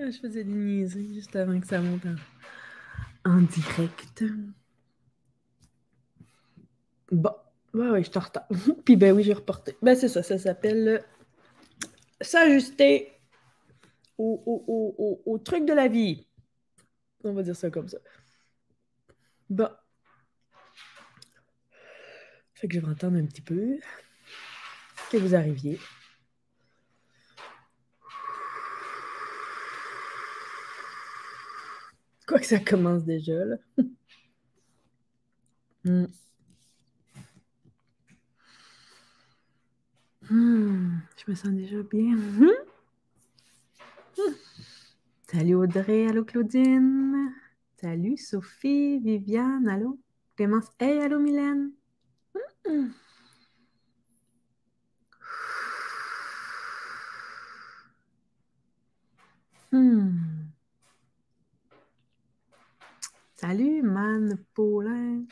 Ah, je faisais des niaiseries juste avant que ça monte en, direct. Bon, ouais, ouais, je t'en Puis ben oui, j'ai reporté. Ben c'est ça, ça s'appelle euh, s'ajuster au, truc de la vie. On va dire ça comme ça. Bon. Fait que je vais entendre un petit peu que vous arriviez. Quoi que ça commence déjà, là. Hmm. Hmm. Je me sens déjà bien. Hmm. Salut Audrey, allô Claudine. Salut Sophie, Viviane, allô. Clémence, hey, allô Mylène. Hmm. Salut, Man Paulin.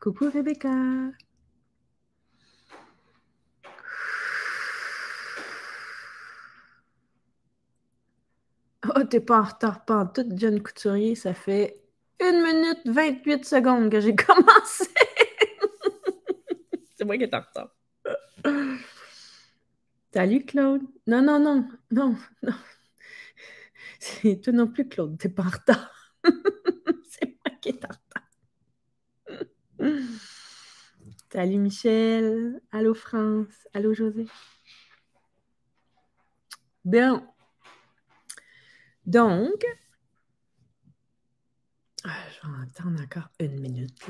Coucou Rebecca. Oh, t'es pas en retard, pas en jeune Couturier. Ça fait 1 minute 28 secondes que j'ai commencé. C'est moi qui est en retard. Salut Claude. Non, non, non, non, non. C'est toi non plus, Claude, t'es pas en retard. C'est moi qui est en retard. Salut Michel. Allô France. Allô José. Bien. Donc, ah, je vais attendre encore une minute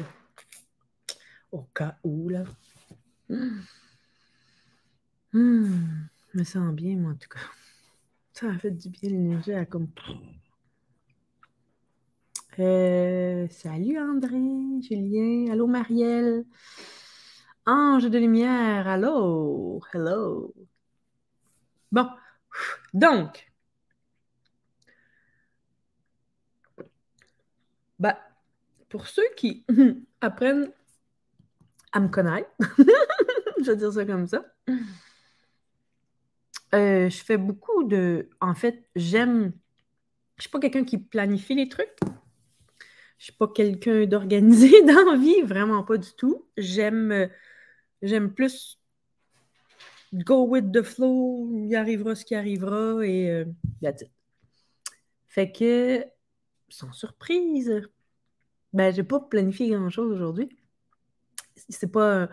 au cas où. Là. Hum, je me sens bien, moi, en tout cas. Ça a fait du bien, l'énergie à comme. Euh, salut André, Julien, allô Marielle, ange de lumière, allô, hello. Bon, donc, bah, pour ceux qui apprennent à me connaître, je vais dire ça comme ça, euh, je fais beaucoup de. En fait, j'aime. Je suis pas quelqu'un qui planifie les trucs. Je suis pas quelqu'un d'organisé dans la vie, vraiment pas du tout. J'aime, euh, j'aime plus go with the flow, il arrivera ce qui arrivera et euh, Fait que, sans surprise, ben, j'ai pas planifié grand chose aujourd'hui. C'est pas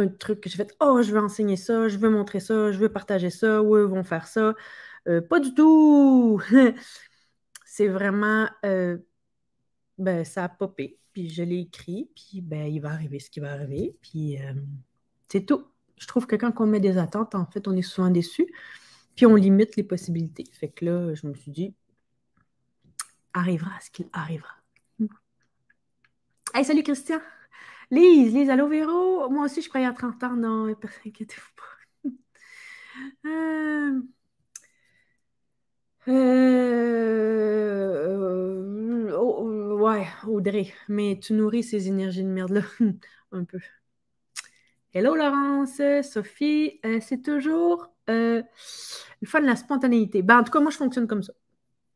un truc que j'ai fait Oh, je veux enseigner ça, je veux montrer ça, je veux partager ça, ou eux vont faire ça. Euh, pas du tout! c'est vraiment euh, ben, ça a popé. Puis je l'ai écrit, puis ben, il va arriver ce qui va arriver. Puis euh, c'est tout. Je trouve que quand on met des attentes, en fait, on est souvent déçu. Puis on limite les possibilités. Fait que là, je me suis dit, arrivera ce qu'il arrivera. Hey, salut Christian! Lise, Lise, allô Véro, moi aussi je croyais à 30 ans. Non, inquiétez-vous pas. Euh, euh, oh, oh, ouais, Audrey, mais tu nourris ces énergies de merde-là un peu. Hello Laurence, Sophie, euh, c'est toujours le fun de la spontanéité. Ben, en tout cas, moi je fonctionne comme ça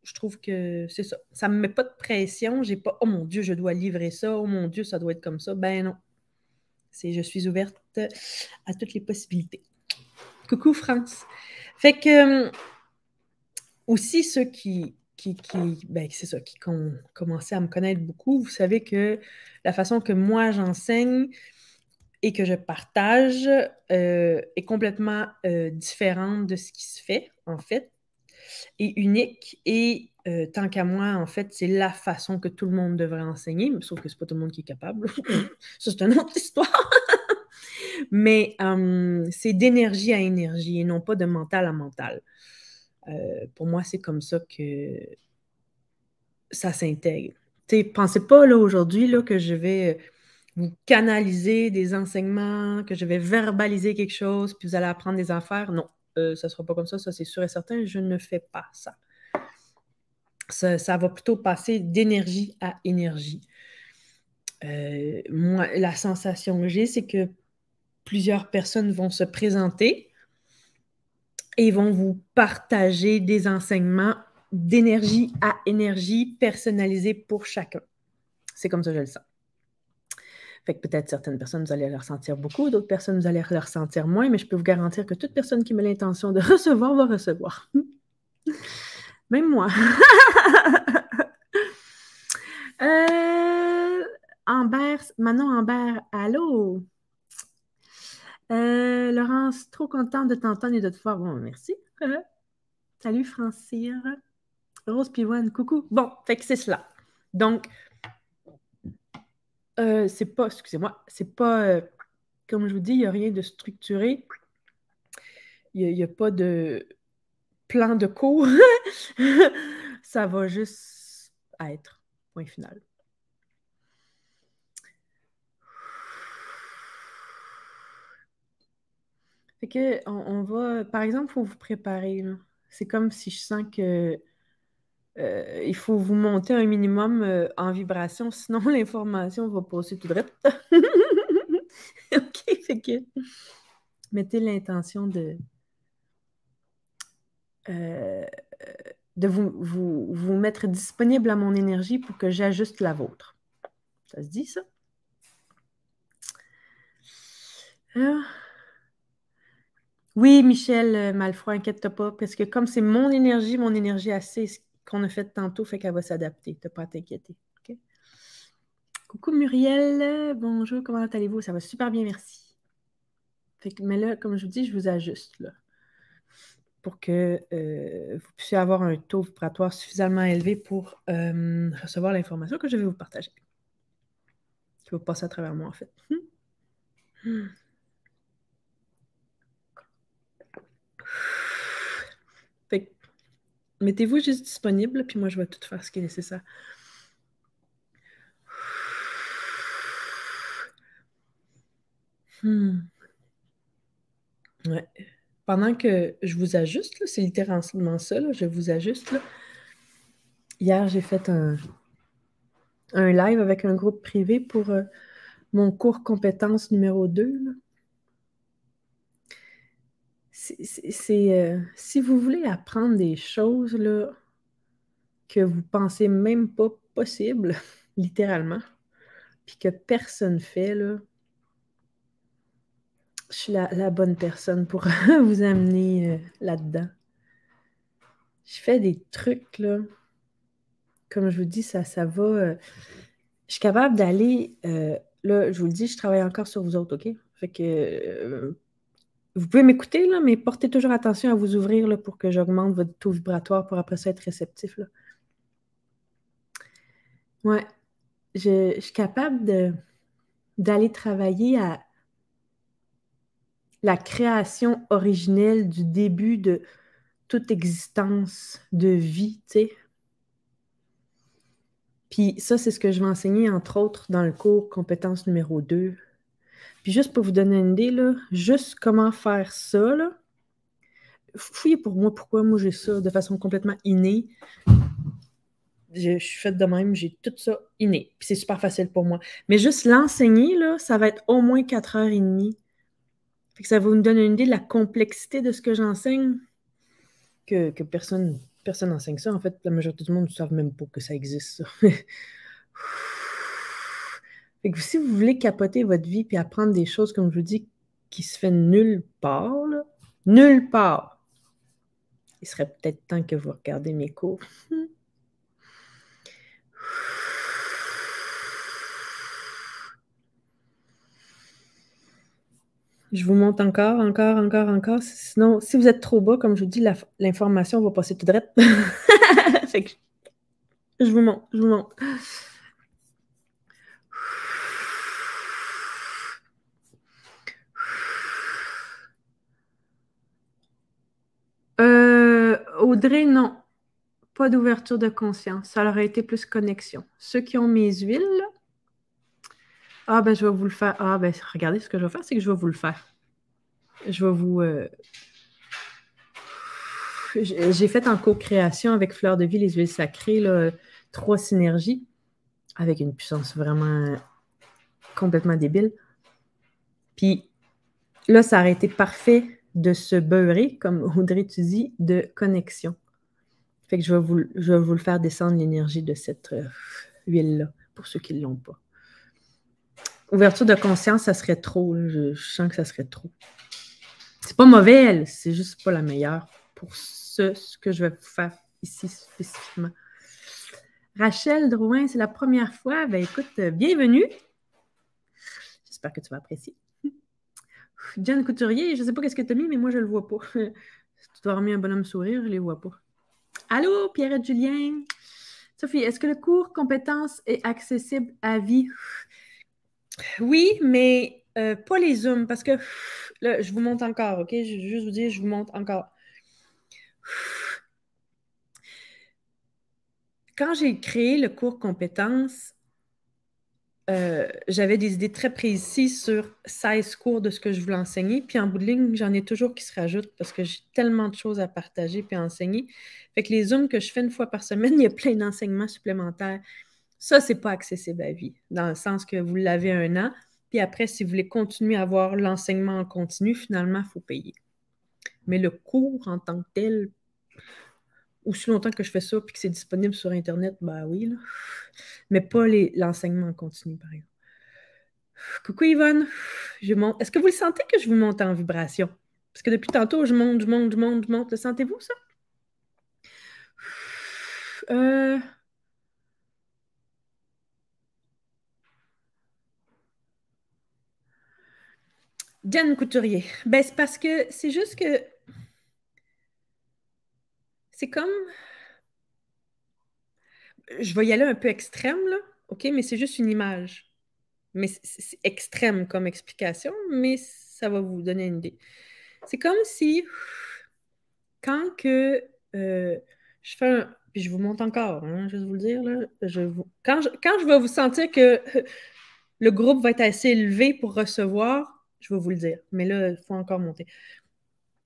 je trouve que c'est ça. Ça me met pas de pression. J'ai pas, oh mon Dieu, je dois livrer ça. Oh mon Dieu, ça doit être comme ça. Ben non. C'est, je suis ouverte à toutes les possibilités. Coucou France. Fait que euh, aussi ceux qui, qui, ben, c'est ça, qui ont commencé à me connaître beaucoup, vous savez que la façon que moi j'enseigne et que je partage euh, est complètement euh, différente de ce qui se fait, en fait et unique. Et euh, tant qu'à moi, en fait, c'est la façon que tout le monde devrait enseigner, sauf que c'est pas tout le monde qui est capable. Ça, c'est une autre histoire. Mais c'est d'énergie à énergie et non pas de mental à mental. Euh, pour moi, c'est comme ça que ça s'intègre. T'sais, pensez pas là aujourd'hui là, que je vais euh, vous canaliser des enseignements, que je vais verbaliser quelque chose, puis vous allez apprendre des affaires. Non, euh, ça ne sera pas comme ça, ça c'est sûr et certain, je ne fais pas ça. Ça, va plutôt passer d'énergie à énergie. Euh, moi, la sensation que j'ai, c'est que plusieurs personnes vont se présenter et vont vous partager des enseignements d'énergie à énergie personnalisés pour chacun. C'est comme ça que je le sens. Fait que peut-être certaines personnes, vous allez le ressentir beaucoup, d'autres personnes, vous allez le ressentir moins, mais je peux vous garantir que toute personne qui met l'intention de recevoir va recevoir. Même moi. Euh, Amber, Manon Ambert, allô? Euh, Laurence, trop contente de t'entendre et de te voir. Bon, merci. salut, Francire. Rose Pivoine, coucou. Bon, fait que c'est cela. Donc, euh, c'est pas, excusez-moi, c'est pas, euh, comme je vous dis, il n'y a rien de structuré. Il n'y a, pas de plan de cours. ça va juste être. Point final. Fait que on, va, par exemple, faut vous préparer. C'est comme si je sens que euh, il faut vous monter un minimum euh, en vibration, sinon l'information va passer tout suite. OK, c'est que mettez l'intention de, euh, de vous, vous, mettre disponible à mon énergie pour que j'ajuste la vôtre. Ça se dit, ça? Ah. Oui, Michel Malfroy, inquiète pas, parce que comme c'est mon énergie, mon énergie assez, qu'on a fait tantôt, fait qu'elle va s'adapter. T'as pas à t'inquiéter. Coucou Muriel, bonjour, comment allez-vous? Ça va super bien, merci. mais là, comme je vous dis, je vous ajuste là, pour que euh, vous puissiez avoir un taux vibratoire suffisamment élevé pour euh, recevoir l'information que je vais vous partager. Qui va passer à travers moi, en fait. Hmm? Hmm. Mettez-vous juste disponible, puis moi, je vais tout faire ce qui est nécessaire. Hmm. Ouais. Pendant que je vous ajuste, c'est littéralement ça, je vous ajuste. Hier, j'ai fait un, live avec un groupe privé pour euh, mon cours compétence numéro 2. Là c'est euh, si vous voulez apprendre des choses que vous pensez même pas possible, littéralement, puis que personne fait, là, je suis la, bonne personne pour vous amener euh, là-dedans. Je fais des trucs, là. Comme je vous dis, ça, ça va. Euh, je suis capable d'aller. là, je vous le dis, je travaille encore sur vous autres, OK? Fait que vous pouvez m'écouter, là, mais portez toujours attention à vous ouvrir là, pour que j'augmente votre taux vibratoire pour après ça être réceptif. Là. Ouais. Je, suis capable d'aller travailler à la création originelle du début de toute existence de vie, Puis ça, c'est ce que je vais enseigner, entre autres, dans le cours compétence numéro 2 puis juste pour vous donner une idée, là, juste comment faire ça, là, fouillez pour moi pourquoi moi j'ai ça de façon complètement innée. Je, suis faite de même, j'ai tout ça inné. Puis c'est super facile pour moi. Mais juste l'enseigner, là, ça va être au moins 4 heures et demie. Fait que ça va nous donner une idée de la complexité de ce que j'enseigne. Que, que, personne personne n'enseigne ça. En fait, la majorité du monde ne savent même pas que ça existe. Ça. Fait que si vous voulez capoter votre vie puis apprendre des choses, comme je vous dis, qui se fait nulle part, là, nulle part, il serait peut-être temps que vous regardez mes cours. Je vous montre encore, encore, encore, encore. Sinon, si vous êtes trop bas, comme je vous dis, l'information va passer tout suite. fait que je vous montre, je vous monte. Audrey, non. Pas d'ouverture de conscience. Ça aurait été plus connexion. Ceux qui ont mes huiles, ah ben je vais vous le faire. Ah ben regardez, ce que je vais faire, c'est que je vais vous le faire. Je vais vous. Euh, j'ai fait en co-création avec Fleur de Vie les huiles sacrées, trois synergies avec une puissance vraiment complètement débile. Puis là, ça aurait été parfait de se beurrer, comme Audrey, tu dis, de connexion. Fait que je vais vous, vous le faire descendre l'énergie de cette euh, huile-là, pour ceux qui ne l'ont pas. Ouverture de conscience, ça serait trop. je, sens que ça serait trop. C'est pas mauvais, c'est juste pas la meilleure pour ce, ce que je vais vous faire ici spécifiquement. Rachel Drouin, c'est la première fois. Ben écoute, euh, bienvenue. J'espère que tu vas apprécier. Diane Couturier, je sais pas qu'est-ce que tu as mis, mais moi je le vois pas. tu dois remis un bonhomme sourire, je le vois pas. Allô, Pierre et Julien. Sophie, est-ce que le cours compétences est accessible à vie? Oui, mais euh, pas les Zooms, parce que je vous montre encore, OK? Je vais juste vous dire, je vous montre encore. Quand j'ai créé le cours compétences, euh, j'avais des idées très précises sur 16 cours de ce que je voulais enseigner. Puis en bout de ligne, j'en ai toujours qui se rajoutent parce que j'ai tellement de choses à partager puis à enseigner. Fait que les Zooms que je fais une fois par semaine, il y a plein d'enseignements supplémentaires. Ça, c'est pas accessible à vie, dans le sens que vous l'avez un an. Puis après, si vous voulez continuer à avoir l'enseignement en continu, finalement, il faut payer. Mais le cours en tant que tel, aussi longtemps que je fais ça puis que c'est disponible sur Internet, ben oui, là. mais pas l'enseignement en continu, par exemple. Coucou Yvonne, je monte. Est-ce que vous le sentez que je vous monte en vibration? Parce que depuis tantôt, je monte, je monte, je monte, je monte. Le sentez-vous ça? Euh... Diane Couturier. Ben, c'est parce que c'est juste que c'est comme. Je vais y aller un peu extrême, là, OK, mais c'est juste une image. Mais c'est extrême comme explication, mais ça va vous donner une idée. C'est comme si quand que euh, je fais un. Puis je vous monte encore, hein, je vais vous le dire. Là, je vous... Quand, quand je vais vous sentir que le groupe va être assez élevé pour recevoir, je vais vous le dire. Mais là, il faut encore monter.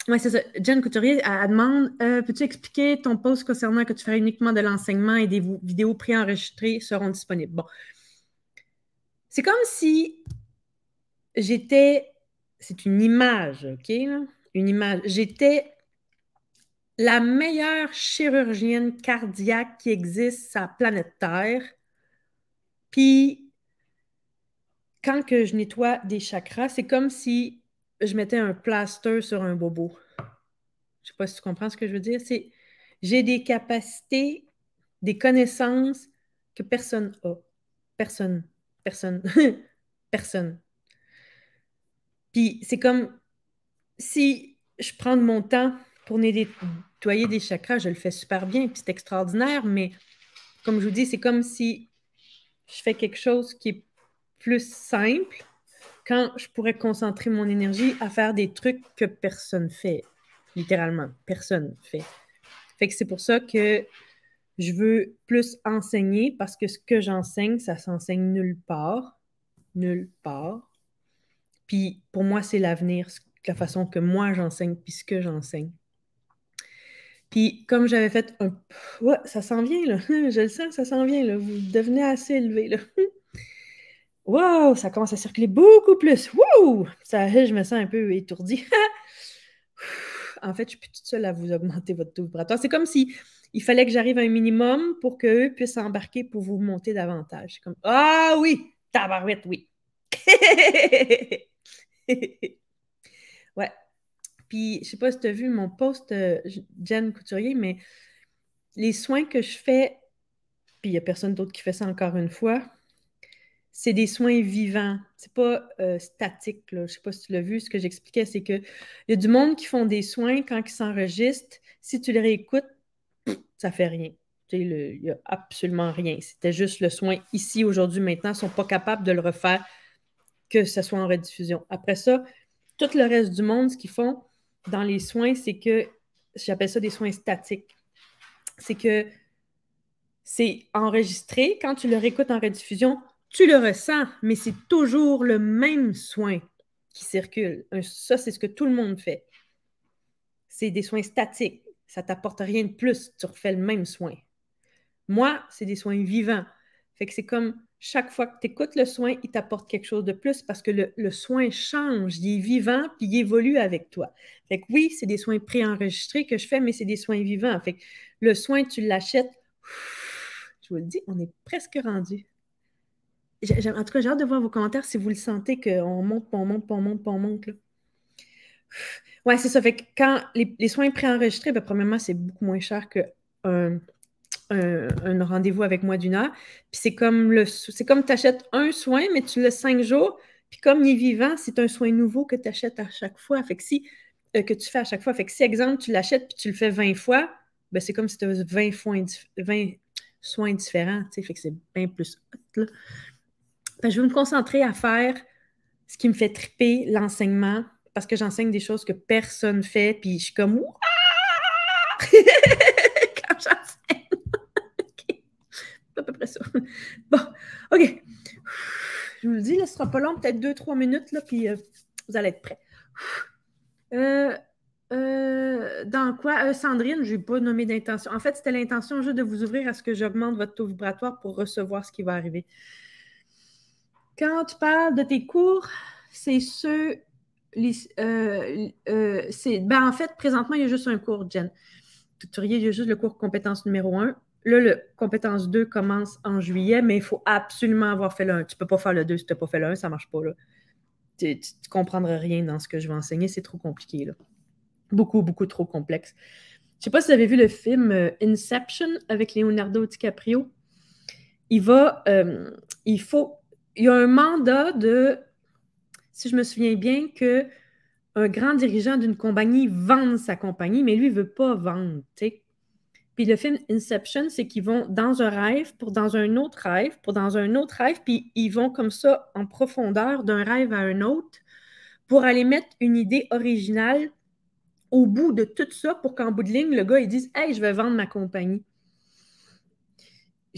Oui, c'est ça. Jen Couturier elle, demande euh, Peux-tu expliquer ton post concernant que tu ferais uniquement de l'enseignement et des vidéos préenregistrées seront disponibles Bon. C'est comme si j'étais. C'est une image, OK Une image. J'étais la meilleure chirurgienne cardiaque qui existe sur la planète Terre. Puis, quand que je nettoie des chakras, c'est comme si je mettais un plaster sur un bobo. Je ne sais pas si tu comprends ce que je veux dire. C'est j'ai des capacités, des connaissances que personne n'a. Personne, personne, personne. Puis c'est comme si je prends mon temps pour nettoyer des chakras, je le fais super bien, puis c'est extraordinaire, mais comme je vous dis, c'est comme si je fais quelque chose qui est plus simple, quand je pourrais concentrer mon énergie à faire des trucs que personne fait, littéralement, personne fait. Fait que c'est pour ça que je veux plus enseigner parce que ce que j'enseigne, ça s'enseigne nulle part, nulle part. Puis pour moi, c'est l'avenir, la façon que moi j'enseigne, puis ce que j'enseigne. Puis comme j'avais fait un... Ouais, ça s'en vient, là. Je le sens, ça s'en vient, là. Vous devenez assez élevé, là. Wow, ça commence à circuler beaucoup plus. Wow, Ça, je me sens un peu étourdie. en fait, je suis plus toute seule à vous augmenter votre taux vibratoire. C'est comme si il fallait que j'arrive à un minimum pour qu'eux puissent embarquer pour vous monter davantage. C'est comme Ah oui, tabarouette, oui. ouais. Puis, je sais pas si tu as vu mon post, euh, Jen Couturier, mais les soins que je fais, puis il n'y a personne d'autre qui fait ça encore une fois, c'est des soins vivants. C'est pas euh, statique. Là. Je sais pas si tu l'as vu, ce que j'expliquais, c'est que y a du monde qui font des soins quand ils s'enregistrent. Si tu les réécoutes, ça fait rien. Il n'y a absolument rien. C'était juste le soin ici, aujourd'hui, maintenant. Ils ne sont pas capables de le refaire, que ce soit en rediffusion. Après ça, tout le reste du monde, ce qu'ils font dans les soins, c'est que, j'appelle ça des soins statiques, c'est que c'est enregistré. Quand tu le réécoutes en rediffusion, tu le ressens, mais c'est toujours le même soin qui circule. Ça, c'est ce que tout le monde fait. C'est des soins statiques. Ça t'apporte rien de plus. Tu refais le même soin. Moi, c'est des soins vivants. Fait que c'est comme chaque fois que tu écoutes le soin, il t'apporte quelque chose de plus parce que le, soin change, il est vivant, puis il évolue avec toi. Fait que oui, c'est des soins préenregistrés que je fais, mais c'est des soins vivants. Fait que le soin, tu l'achètes. Je vous le dis, on est presque rendu en tout cas, j'ai hâte de voir vos commentaires si vous le sentez qu'on monte, on monte, on monte, on monte. Oui, Ouais, c'est ça. Fait que quand les, soins préenregistrés, ben, premièrement, c'est beaucoup moins cher que un, rendez-vous avec moi d'une heure. Puis c'est comme le c'est comme tu achètes un soin, mais tu l'as cinq jours. Puis comme il est vivant, c'est un soin nouveau que tu achètes à chaque fois. Fait que si euh, que tu fais à chaque fois. Fait que si, exemple, tu l'achètes puis tu le fais 20 fois, ben, c'est comme si tu avais 20, 20, soins différents. Fait que c'est bien plus ben, je vais me concentrer à faire ce qui me fait triper, l'enseignement, parce que j'enseigne des choses que personne fait, puis je suis comme quand j'enseigne. C'est à peu près ça. Bon, OK. Je vous le dis, là, ce sera pas long, peut-être deux, trois minutes, là, puis euh, vous allez être prêts. Euh, euh, dans quoi? Sandrine, je n'ai pas nommé d'intention. En fait, c'était l'intention juste de vous ouvrir à ce que j'augmente votre taux vibratoire pour recevoir ce qui va arriver. Quand tu parles de tes cours, c'est ceux. Euh, euh, ben, en fait, présentement, il y a juste un cours, Jen. il y a juste le cours compétence numéro 1. Là, le compétence 2 commence en juillet, mais il faut absolument avoir fait le 1. Tu ne peux pas faire le 2 si tu n'as pas fait le 1, ça ne marche pas. Là. Tu ne comprendras rien dans ce que je vais enseigner, c'est trop compliqué. Là. Beaucoup, beaucoup trop complexe. Je ne sais pas si vous avez vu le film euh, Inception avec Leonardo DiCaprio. Il va, il faut il y a un mandat de, si je me souviens bien, que un grand dirigeant d'une compagnie vende sa compagnie, mais lui, ne veut pas vendre. Puis le film Inception, c'est qu'ils vont dans un rêve, pour dans un autre rêve, pour dans un autre rêve, puis ils vont comme ça en profondeur d'un rêve à un autre pour aller mettre une idée originale au bout de tout ça pour qu'en bout de ligne, le gars, il dise Hey, je vais vendre ma compagnie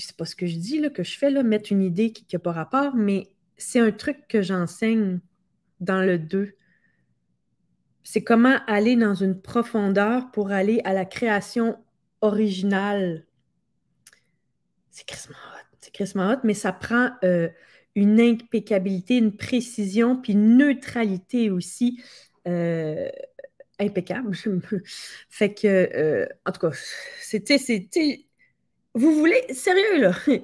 c'est pas ce que je dis là, que je fais, là, mettre une idée qui n'a pas rapport, mais c'est un truc que j'enseigne dans le 2. C'est comment aller dans une profondeur pour aller à la création originale. C'est Chris c'est mais ça prend euh, une impeccabilité, une précision, puis une neutralité aussi euh, impeccable. fait que, euh, en tout cas, c'est vous voulez, sérieux là,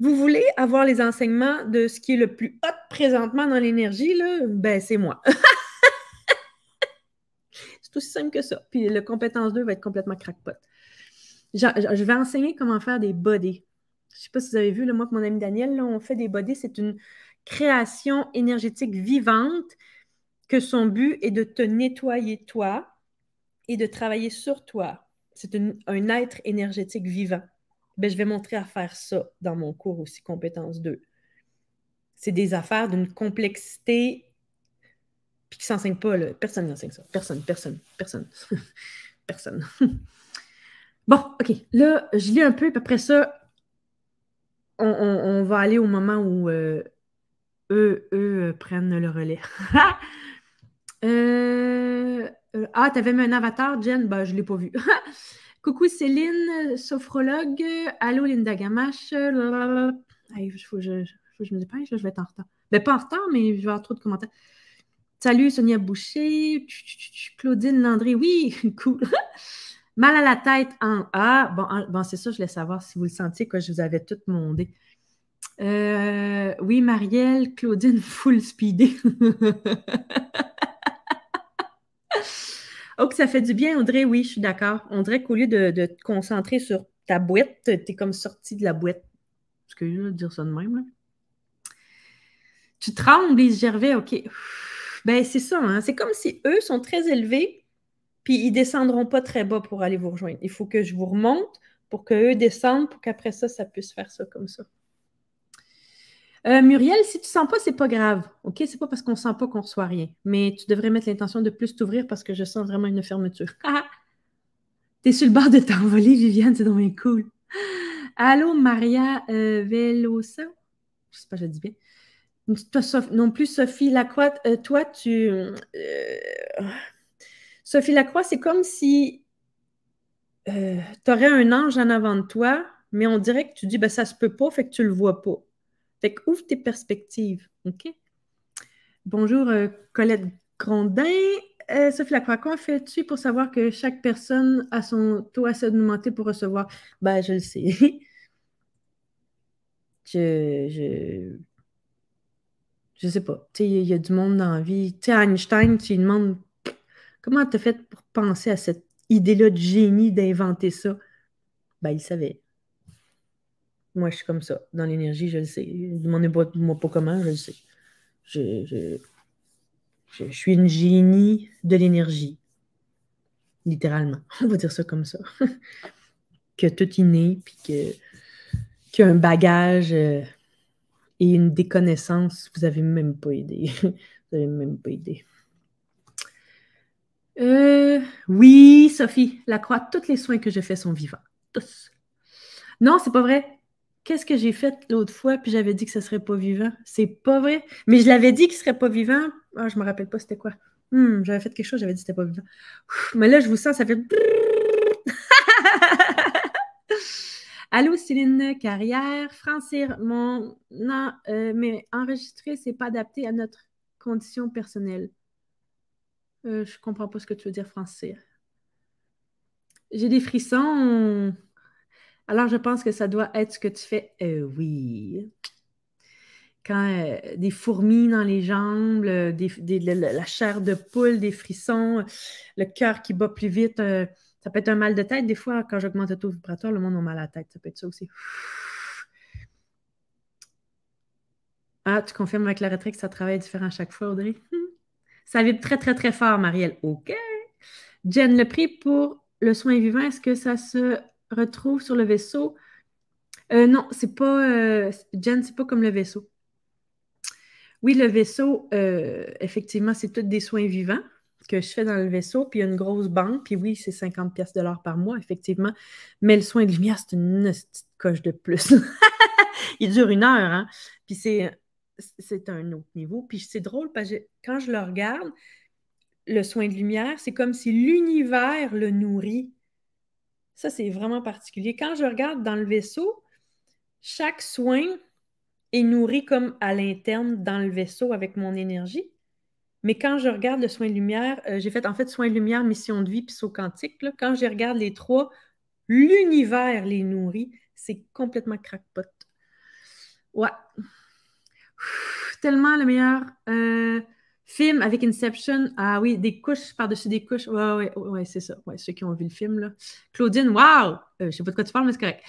vous voulez avoir les enseignements de ce qui est le plus hot présentement dans l'énergie, là, ben c'est moi. c'est aussi simple que ça. Puis le compétence 2 va être complètement crackpot. Je, vais enseigner comment faire des bodies. Je ne sais pas si vous avez vu, le moi et mon ami Daniel, là, on fait des bodies. C'est une création énergétique vivante que son but est de te nettoyer toi et de travailler sur toi. C'est un être énergétique vivant. Ben, je vais montrer à faire ça dans mon cours aussi, compétence 2. C'est des affaires d'une complexité puis qui ne s'enseigne pas. Personne n'enseigne ça. Personne, personne, personne, personne. bon, OK. Là, je lis un peu, puis après ça, on, va aller au moment où euh, eux, eux euh, prennent le relais. Euh, euh, ah, t'avais mis un avatar, Jen? Ben, je ne l'ai pas vu. Coucou Céline, sophrologue. Allô Linda Gamache. je, me dépêche, je vais être en retard. Mais ben, pas en retard, mais je vais avoir trop de commentaires. Salut Sonia Boucher, Claudine Landry, oui, cool. Mal à la tête en A. Bon, c'est ça, je voulais savoir si vous le sentiez, que je vous avais tout mondé. Euh, oui, Marielle, Claudine, full speedée. Oh, que ça fait du bien, André, oui, je suis d'accord. On dirait qu'au lieu de, te concentrer sur ta boîte, tu es comme sorti de la boîte. que moi de dire ça de même. Tu trembles, Lise Gervais, OK. Ben, c'est ça, hein. c'est comme si eux sont très élevés, puis ils descendront pas très bas pour aller vous rejoindre. Il faut que je vous remonte pour qu'eux descendent, pour qu'après ça, ça puisse faire ça comme ça. Euh, Muriel, si tu ne sens pas, c'est pas grave. OK? C'est pas parce qu'on ne sent pas qu'on reçoit rien. Mais tu devrais mettre l'intention de plus t'ouvrir parce que je sens vraiment une fermeture. T'es sur le bord de t'envoler, Viviane, c'est donc cool. Allô, Maria euh, Velosa? Je sais pas, je dis bien. non plus, Sophie Lacroix, euh, toi, tu. Sophie Lacroix, c'est comme si tu aurais un ange en avant de toi, mais on dirait que tu dis, bah ça se peut pas, fait que tu le vois pas. Fait que ouvre tes perspectives, OK? Bonjour euh, Colette Grondin. Euh, Sophie Lacroix, comment fais-tu pour savoir que chaque personne a son taux à augmenté pour recevoir? Ben, je le sais. je, je, je sais pas. Tu sais, il y, a du monde dans la vie. Tu sais, Einstein, tu lui demandes comment t'as fait pour penser à cette idée-là de génie d'inventer ça? Ben, il savait. Moi, je suis comme ça. Dans l'énergie, je le sais. Demandez-moi pas, comment, je le sais. Je, suis une génie de l'énergie. Littéralement. On va dire ça comme ça. que tout inné, puis que qu'il un bagage euh, et une déconnaissance, vous n'avez même pas idée. vous n'avez même pas idée. Euh, oui, Sophie, la croix, tous les soins que je fais sont vivants. Tous. Non, c'est pas vrai qu'est-ce que j'ai fait l'autre fois, puis j'avais dit que ce serait pas vivant. C'est pas vrai. Mais je l'avais dit qu'il serait pas vivant. Ah, je me rappelle pas c'était quoi. Hmm, j'avais fait quelque chose, j'avais dit que c'était pas vivant. mais là, je vous sens, ça fait. Allô, Céline Carrière. Francir, mon. Non, euh, mais enregistrer, c'est pas adapté à notre condition personnelle. Euh, je comprends pas ce que tu veux dire, Francir. J'ai des frissons. Alors, je pense que ça doit être ce que tu fais. Euh, oui. Quand euh, des fourmis dans les jambes, euh, la chair de poule, des frissons, le cœur qui bat plus vite, ça peut être un mal de tête. Des fois, quand j'augmente le taux vibratoire, le monde a mal à la tête. Ça peut être ça aussi. Ah, tu confirmes avec la retraite que ça travaille différent à chaque fois, Audrey? Ça vibre très, très, très fort, Marielle. OK. Jen, le prix pour le soin vivant, est-ce que ça se retrouve sur le vaisseau. Euh, non, c'est pas. Euh, Jen, c'est pas comme le vaisseau. Oui, le vaisseau, euh, effectivement, c'est tous des soins vivants que je fais dans le vaisseau, puis il y a une grosse banque, puis oui, c'est 50 pièces de l'heure par mois, effectivement. Mais le soin de lumière, c'est une petite coche de plus. il dure une heure, hein? Puis c'est, c'est un autre niveau. Puis c'est drôle, parce que quand je le regarde, le soin de lumière, c'est comme si l'univers le nourrit. Ça, c'est vraiment particulier. Quand je regarde dans le vaisseau, chaque soin est nourri comme à l'interne dans le vaisseau avec mon énergie. Mais quand je regarde le soin de lumière, euh, j'ai fait en fait soin de lumière, mission de vie, puis saut quantique. quand je regarde les trois, l'univers les nourrit. C'est complètement crackpot. Ouais. tellement le meilleur. Euh, Film avec Inception. Ah oui, des couches par-dessus des couches. Ouais, ouais, ouais, c'est ça. Ouais, ceux qui ont vu le film, là. Claudine, waouh! Je sais pas de quoi tu parles, mais c'est correct.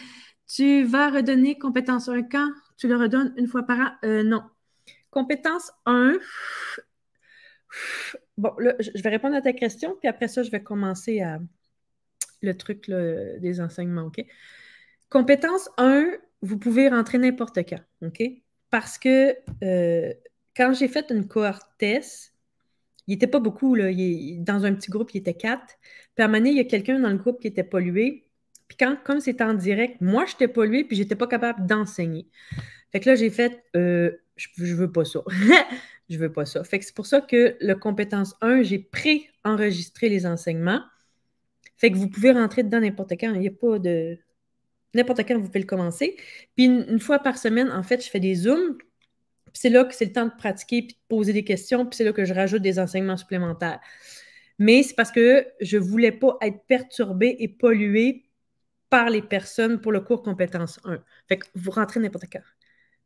Tu vas redonner compétence 1 quand? Tu le redonnes une fois par an? Euh, non. Compétence 1. Bon, là, je vais répondre à ta question, puis après ça, je vais commencer à le truc des enseignements, OK? Compétence 1, vous pouvez rentrer n'importe quand, OK? Parce que euh, quand j'ai fait une cohortesse, il était pas beaucoup, là. dans un petit groupe, il était quatre. Puis à un moment donné, il y a quelqu'un dans le groupe qui était pollué. Puis quand, comme c'était en direct, moi, j'étais pollué, puis j'étais pas capable d'enseigner. Fait que là, j'ai fait, euh, je, ne veux pas ça. je veux pas ça. Fait que c'est pour ça que le compétence 1, j'ai pré-enregistré les enseignements. Fait que vous pouvez rentrer dedans n'importe quand. Il n'y a pas de. N'importe quand, vous pouvez le commencer. Puis une, une, fois par semaine, en fait, je fais des Zooms c'est là que c'est le temps de pratiquer, puis de poser des questions, puis c'est là que je rajoute des enseignements supplémentaires. Mais c'est parce que je ne voulais pas être perturbée et polluée par les personnes pour le cours compétence 1. Fait que vous rentrez n'importe quand.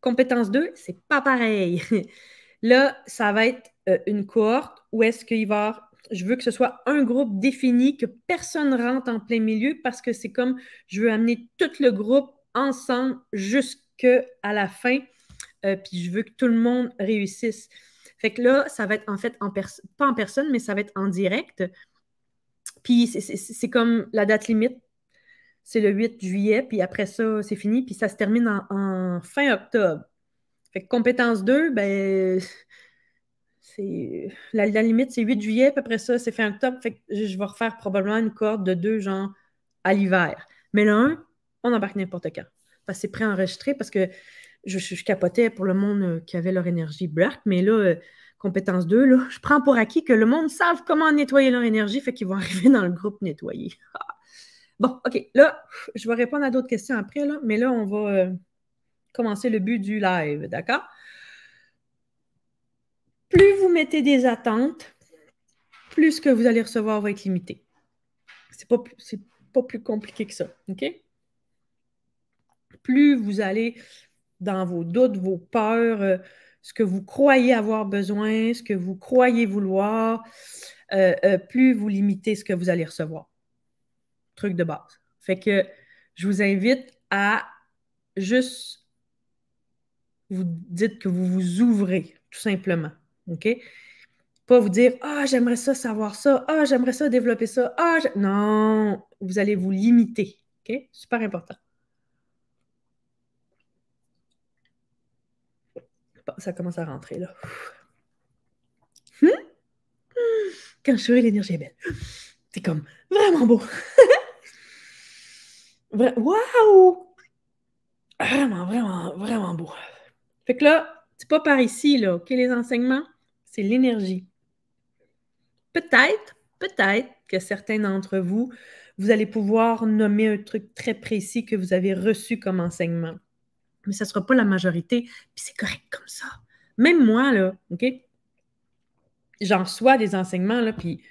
Compétence 2, c'est pas pareil. Là, ça va être euh, une cohorte où est-ce qu'il va je veux que ce soit un groupe défini, que personne rentre en plein milieu parce que c'est comme je veux amener tout le groupe ensemble jusqu'à la fin euh, puis je veux que tout le monde réussisse. Fait que là, ça va être en fait, en pas en personne, mais ça va être en direct. Puis c'est comme la date limite, c'est le 8 juillet, puis après ça, c'est fini, puis ça se termine en, fin octobre. Fait que compétence 2, ben, c'est la, limite, c'est 8 juillet, puis après ça, c'est fin octobre. Fait que je vais refaire probablement une corde de deux, gens à l'hiver. Mais là, on embarque n'importe quand. Parce que c'est enregistré parce que je, capotais pour le monde euh, qui avait leur énergie Black, mais là, euh, compétence 2, je prends pour acquis que le monde savent comment nettoyer leur énergie, fait qu'ils vont arriver dans le groupe nettoyé. bon, OK, là, je vais répondre à d'autres questions après, là, mais là, on va euh, commencer le but du live, d'accord? Plus vous mettez des attentes, plus ce que vous allez recevoir va être limité. C'est pas, pas plus compliqué que ça, OK? Plus vous allez dans vos doutes, vos peurs, euh, ce que vous croyez avoir besoin, ce que vous croyez vouloir, euh, euh, plus vous limitez ce que vous allez recevoir. Truc de base. Fait que je vous invite à juste vous dites que vous vous ouvrez, tout simplement. OK? Pas vous dire Ah, j'aimerais ça savoir ça. Ah, j'aimerais ça développer ça. Ah, non, vous allez vous limiter. OK? Super important. ça commence à rentrer, là. Hmm? Quand je souris, l'énergie est belle. C'est comme vraiment beau. Waouh! Vraiment, vraiment, vraiment beau. Fait que là, c'est pas par ici, là, OK, les enseignements? C'est l'énergie. Peut-être, peut-être que certains d'entre vous, vous allez pouvoir nommer un truc très précis que vous avez reçu comme enseignement mais ça ne sera pas la majorité, puis c'est correct comme ça. Même moi, là, OK? J'en reçois des enseignements, là, puis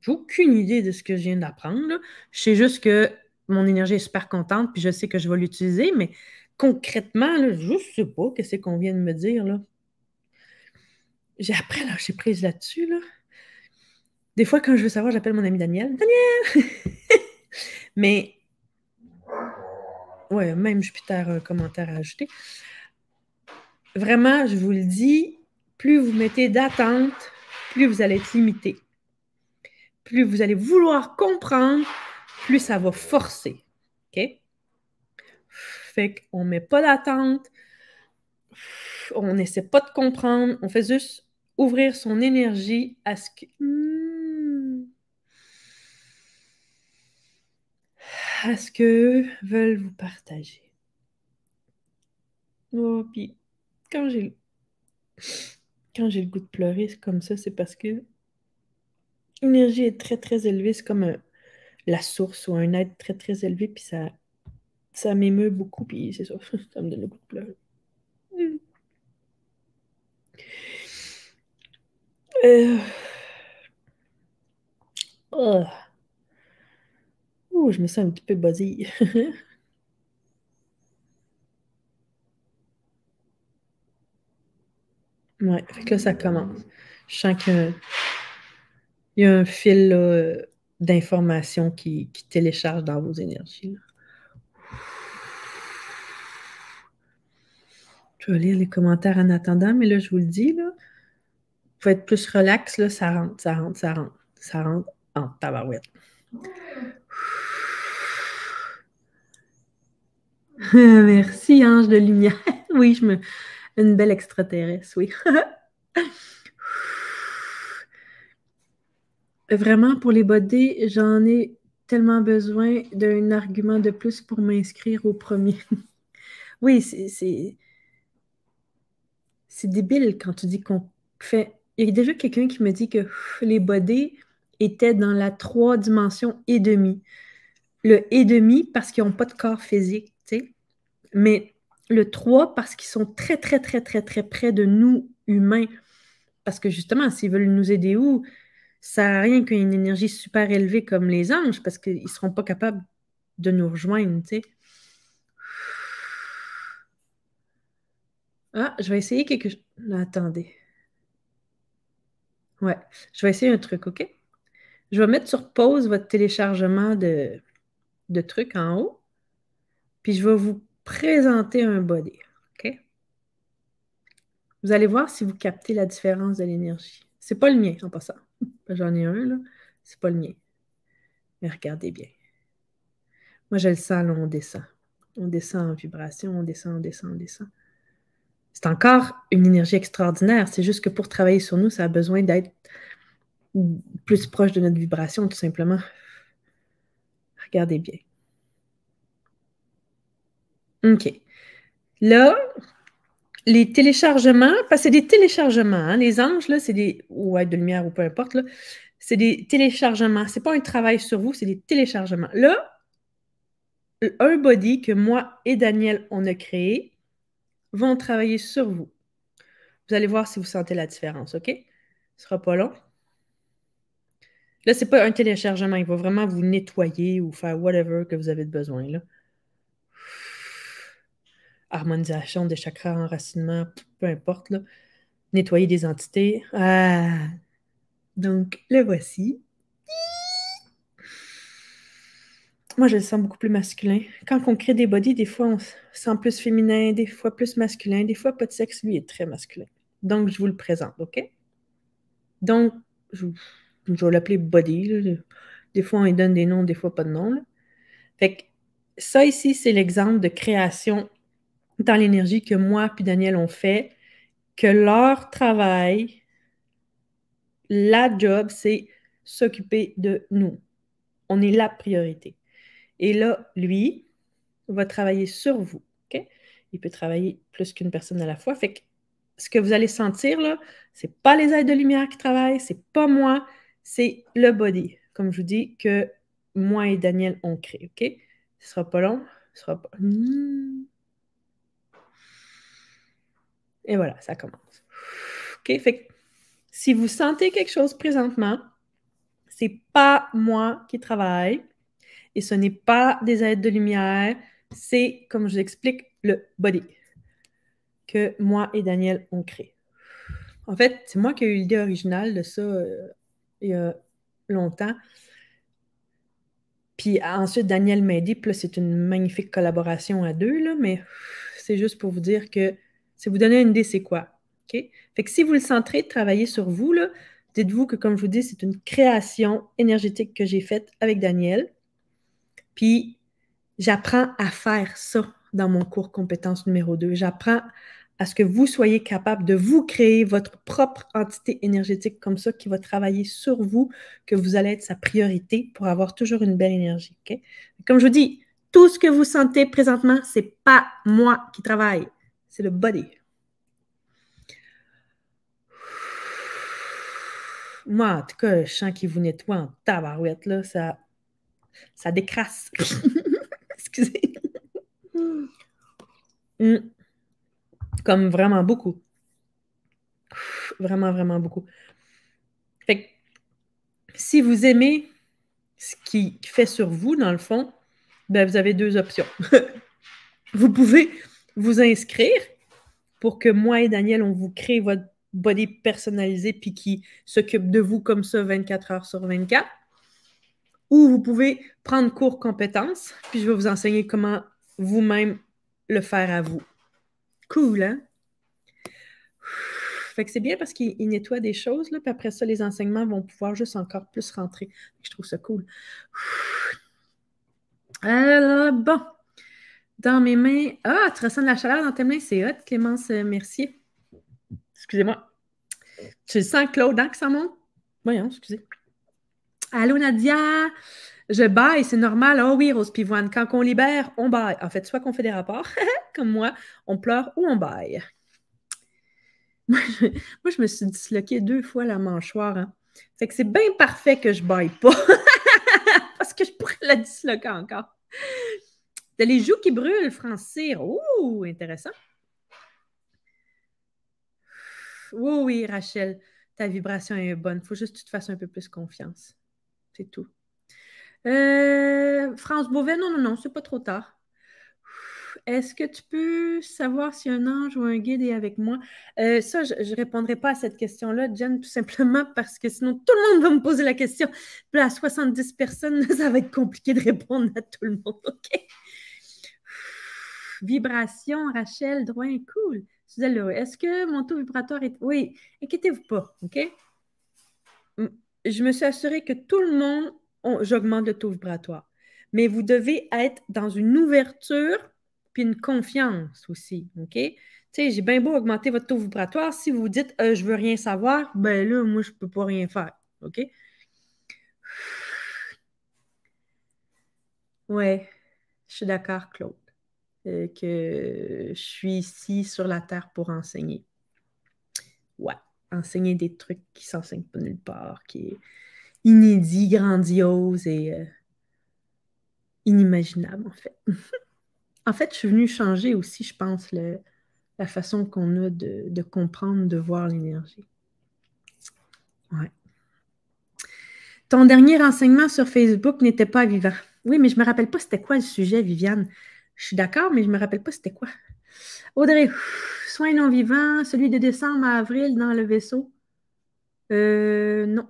j'ai aucune idée de ce que je viens d'apprendre. Je sais juste que mon énergie est super contente, puis je sais que je vais l'utiliser, mais concrètement, je ne sais pas ce qu'on vient de me dire, là. J'ai après, là, j'ai prise là-dessus, là. Des fois, quand je veux savoir, j'appelle mon ami Daniel. Daniel! mais ouais, même Jupiter a un commentaire à ajouter. Vraiment, je vous le dis, plus vous mettez d'attente, plus vous allez être limité. Plus vous allez vouloir comprendre, plus ça va forcer. OK? Fait qu'on ne met pas d'attente, on n'essaie pas de comprendre, on fait juste ouvrir son énergie à ce que à ce qu'eux veulent vous partager. Oh, puis quand j'ai quand j'ai le goût de pleurer comme ça, c'est parce que l'énergie est très très élevée, c'est comme euh, la source ou un être très très élevé, puis ça, ça m'émeut beaucoup, puis c'est ça, ça me donne le goût de pleurer. Oh je me sens un petit peu buzzy. ouais, fait que là, ça commence. Je sens qu'il y, a un fil d'informations qui, télécharge dans vos énergies. Là. Je vais lire les commentaires en attendant, mais là, je vous le dis, là, faut être plus relax, là, ça rentre, ça rentre, ça rentre, ça rentre en tabarouette. Oh. Merci, ange de lumière. Oui, je me. Une belle extraterrestre, oui. Vraiment, pour les bodés, j'en ai tellement besoin d'un argument de plus pour m'inscrire au premier. oui, c'est. C'est débile quand tu dis qu'on fait. Il y a déjà quelqu'un qui me dit que les bodés étaient dans la trois dimensions et demi. Le et demi parce qu'ils n'ont pas de corps physique mais le 3 parce qu'ils sont très, très, très, très, très près de nous, humains. Parce que justement, s'ils veulent nous aider où, ça n'a rien qu'une énergie super élevée comme les anges, parce qu'ils ne seront pas capables de nous rejoindre, tu sais. Ah, je vais essayer quelque chose. Attendez. Ouais, je vais essayer un truc, OK? Je vais mettre sur pause votre téléchargement de trucs en haut. Puis je vais vous présenter un body. OK? Vous allez voir si vous captez la différence de l'énergie. C'est pas le mien en passant. J'en ai un, là. C'est pas le mien. Mais regardez bien. Moi, j'ai le sens, là, on descend. On descend en vibration, on descend, on descend, on descend. C'est encore une énergie extraordinaire. C'est juste que pour travailler sur nous, ça a besoin d'être plus proche de notre vibration, tout simplement. Regardez bien. OK. Là, les téléchargements, parce c'est des téléchargements, hein, les anges, là, c'est des. ou être de lumière ou peu importe, là. C'est des téléchargements. C'est pas un travail sur vous, c'est des téléchargements. Là, un body que moi et Daniel, on a créé, vont travailler sur vous. Vous allez voir si vous sentez la différence, OK? Ce sera pas long. Là, c'est pas un téléchargement. Il va vraiment vous nettoyer ou faire whatever que vous avez besoin, là harmonisation des chakras, enracinement, peu importe, là. nettoyer des entités. Ah! Donc, le voici. Moi, je le sens beaucoup plus masculin. Quand on crée des bodies, des fois, on sent plus féminin, des fois plus masculin, des fois pas de sexe, lui est très masculin. Donc, je vous le présente, OK? Donc, je, vais l'appeler body. Des fois, on lui donne des noms, des fois pas de noms. Fait ça ici, c'est l'exemple de création dans l'énergie que moi puis Daniel ont fait, que leur travail, la job, c'est s'occuper de nous. On est la priorité. Et là, lui va travailler sur vous. Il peut travailler plus qu'une personne à la fois. Fait que ce que vous allez sentir, là, c'est pas les ailes de lumière qui travaillent, ce n'est pas moi, c'est le body, comme je vous dis, que moi et Daniel ont créé. OK? Ce sera pas long. Ce sera pas. Hmm. Et voilà, ça commence. OK? Fait si vous sentez quelque chose présentement, c'est pas moi qui travaille et ce n'est pas des aides de lumière, c'est, comme je vous explique, le body que moi et Daniel ont créé. En fait, c'est moi qui ai eu l'idée originale de ça euh, il y a longtemps. Puis ensuite, Daniel m'a dit, Puis là, c'est une magnifique collaboration à deux, mais c'est juste pour vous dire que c'est vous donner une idée, c'est quoi. Fait que si vous le centrez, travaillez sur vous, dites-vous que, comme je vous dis, c'est une création énergétique que j'ai faite avec Daniel. Puis, j'apprends à faire ça dans mon cours compétence numéro 2. J'apprends à ce que vous soyez capable de vous créer votre propre entité énergétique comme ça qui va travailler sur vous, que vous allez être sa priorité pour avoir toujours une belle énergie. Comme je vous dis, tout ce que vous sentez présentement, c'est pas moi qui travaille. C'est le body. Moi, en tout cas, je sens qu'il vous nettoie en tabarouette, là. Ça, ça décrasse. Excusez. Mm. Comme vraiment beaucoup. Vraiment, vraiment beaucoup. Fait si vous aimez ce qui fait sur vous, dans le fond, ben, vous avez deux options. vous pouvez vous inscrire pour que moi et Daniel, on vous crée votre body personnalisé puis qui s'occupe de vous comme ça 24 heures sur 24. Ou vous pouvez prendre cours compétences, puis je vais vous enseigner comment vous-même le faire à vous. Cool, hein? Fait que c'est bien parce qu'il nettoie des choses, là, puis après ça, les enseignements vont pouvoir juste encore plus rentrer. Je trouve ça cool. bon. Dans mes mains. Ah, tu ressens de la chaleur dans tes mains. C'est hot, Clémence euh, Mercier. Excusez-moi. Tu le sens, Claude, hein, que ça monte? Voyons, excusez. Allô, Nadia. Je baille, c'est normal. Oh oui, Rose Pivoine. Quand on libère, on baille. En fait, soit qu'on fait des rapports, comme moi, on pleure ou on baille. Moi je, me suis disloquée deux fois la mâchoire. Hein. Fait que c'est bien parfait que je baille pas. Parce que je pourrais la disloquer encore. T'as les joues qui brûlent, Français. Oh, intéressant. Oui, oui, Rachel, ta vibration est bonne. Faut juste que tu te fasses un peu plus confiance. C'est tout. Euh, France Beauvais, non, non, non, c'est pas trop tard. Est-ce que tu peux savoir si un ange ou un guide est avec moi? Euh, ça, je ne répondrai pas à cette question-là, Jen, tout simplement parce que sinon tout le monde va me poser la question. Puis à 70 personnes, ça va être compliqué de répondre à tout le monde, OK? vibration, Rachel, droit, cool. est-ce que mon taux vibratoire est. Oui, inquiétez-vous pas, OK? Je me suis assurée que tout le monde, j'augmente le taux vibratoire. Mais vous devez être dans une ouverture puis une confiance aussi, OK? Tu sais, j'ai bien beau augmenter votre taux vibratoire. Si vous dites euh, je veux rien savoir, ben là, moi, je peux pas rien faire, OK? Ouais, je suis d'accord, Claude. Euh, que je suis ici sur la Terre pour enseigner. Ouais, enseigner des trucs qui ne s'enseignent pas nulle part, qui est inédit, grandiose et euh, inimaginable en fait. en fait, je suis venue changer aussi, je pense, la façon qu'on a de, de comprendre, de voir l'énergie. Ouais. Ton dernier enseignement sur Facebook n'était pas vivant. Oui, mais je ne me rappelle pas c'était quoi le sujet, Viviane. Je suis d'accord, mais je ne me rappelle pas c'était quoi. Audrey, soins non vivants, celui de décembre à avril dans le vaisseau. Euh, non.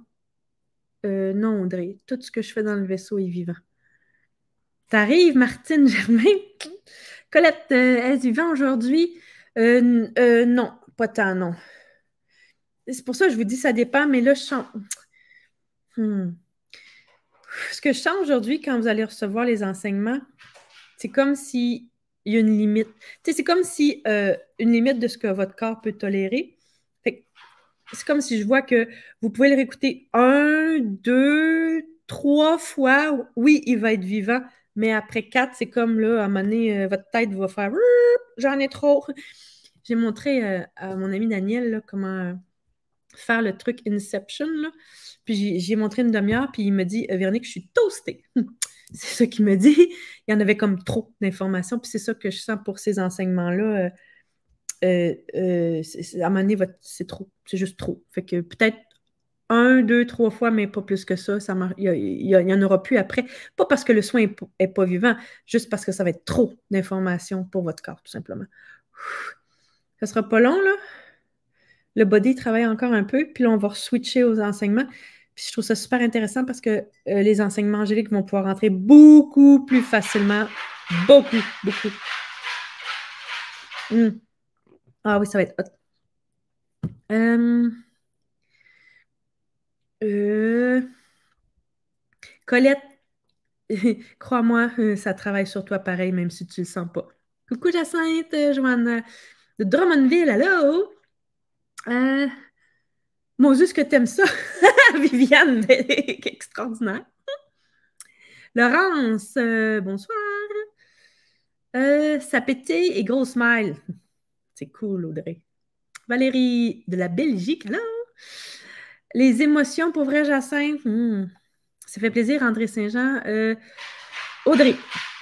Euh, non, Audrey. Tout ce que je fais dans le vaisseau est vivant. T'arrives, Martine Germain. Colette, euh, est-ce vivant aujourd'hui? Euh, non, pas tant, non. C'est pour ça que je vous dis ça dépend, mais là, je sens... Hmm. Ce que je sens aujourd'hui quand vous allez recevoir les enseignements, c'est comme si il y a une limite. c'est comme si euh, une limite de ce que votre corps peut tolérer. C'est comme si je vois que vous pouvez le réécouter un, deux, trois fois. Oui, il va être vivant, mais après quatre, c'est comme là, à un moment donné, euh, votre tête va faire j'en ai trop. J'ai montré euh, à mon ami Daniel comment faire le truc Inception. Là. Puis j'ai montré une demi-heure, puis il me dit Véronique, je suis toastée. c'est ce qu'il me dit. Il y en avait comme trop d'informations. Puis c'est ça que je sens pour ces enseignements-là. Euh, euh, euh, à un moment c'est trop. C'est juste trop. Fait que peut-être un, deux, trois fois, mais pas plus que ça. ça il n'y en aura plus après. Pas parce que le soin n'est pas vivant, juste parce que ça va être trop d'informations pour votre corps, tout simplement. Ça sera pas long, là? le body travaille encore un peu, puis là, on va switcher aux enseignements. Puis je trouve ça super intéressant parce que euh, les enseignements angéliques vont pouvoir rentrer beaucoup plus facilement. Beaucoup, beaucoup. Hmm. Ah oui, ça va être hot. Euh, euh, Colette, crois-moi, ça travaille sur toi pareil, même si tu le sens pas. Coucou Jacinthe, Joanne de Drummondville, allô? Moi euh, mon Dieu, ce que t'aimes ça! Viviane, extraordinaire! Laurence, euh, bonsoir! Ça euh, pétait et gros smile. C'est cool, Audrey. Valérie de la Belgique, là. Les émotions, pour vrai, Jacinthe? Hmm. Ça fait plaisir, André Saint-Jean. Audrey,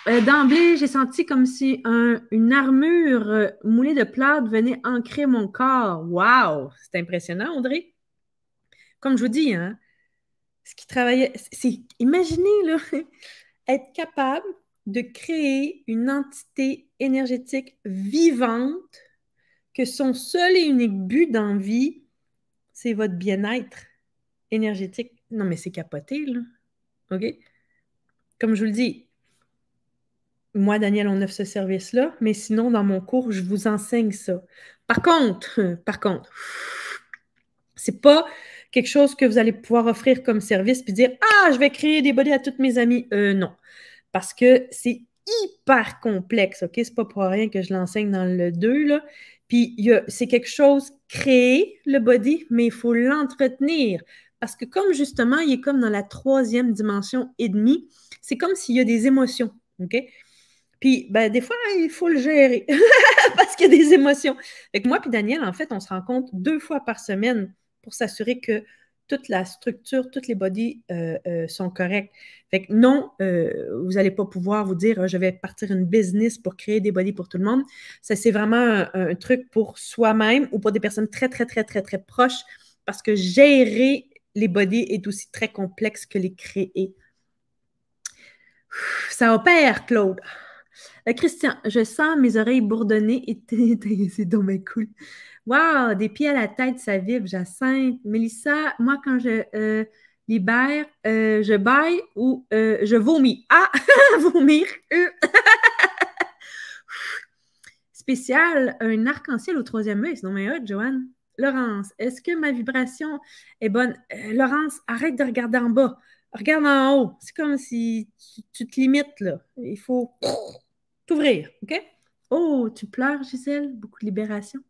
euh, d'emblée, j'ai senti comme si une armure euh, moulée de plâtre venait ancrer mon corps. Waouh, C'est impressionnant, Audrey. Comme je vous dis, hein, ce qui travaillait, c'est imaginez là, être capable de créer une entité énergétique vivante que son seul et unique but dans vie, c'est votre bien-être énergétique. Non, mais c'est capoté, là. OK? Comme je vous le dis, moi, Daniel, on offre ce service-là, mais sinon, dans mon cours, je vous enseigne ça. Par contre, par contre, c'est pas quelque chose que vous allez pouvoir offrir comme service puis dire Ah, je vais créer des bodies à toutes mes amies. Euh, non. Parce que c'est hyper complexe, OK? C'est pas pour rien que je l'enseigne dans le 2, là. Puis c'est quelque chose créer le body, mais il faut l'entretenir. Parce que comme justement, il est comme dans la troisième dimension et demie, c'est comme s'il y a des émotions, OK? Puis, ben, des fois, hein, il faut le gérer parce qu'il y a des émotions. Fait que moi puis Daniel, en fait, on se rencontre deux fois par semaine pour s'assurer que toute la structure, toutes les bodies euh, euh, sont corrects. Fait que non, euh, vous n'allez pas pouvoir vous dire je vais partir une business pour créer des bodies pour tout le monde. Ça, c'est vraiment un, truc pour soi-même ou pour des personnes très, très, très, très, très proches parce que gérer les bodies est aussi très complexe que les créer. Ça opère, Claude. Euh, Christian, je sens mes oreilles bourdonner et c'est dommage cool. Wow, des pieds à la tête, ça vibre, Jacinthe. Mélissa, moi, quand je euh, libère, euh, je baille ou je vomis. Ah, vomir. Spécial, un arc-en-ciel au troisième œil, Non mais hot, Joanne. Laurence, est-ce que ma vibration est bonne? Laurence, arrête de regarder en bas regarde en haut. C'est comme si tu, tu, te limites, là. Il faut t'ouvrir, OK? Oh, tu pleures, Gisèle? Beaucoup de libération.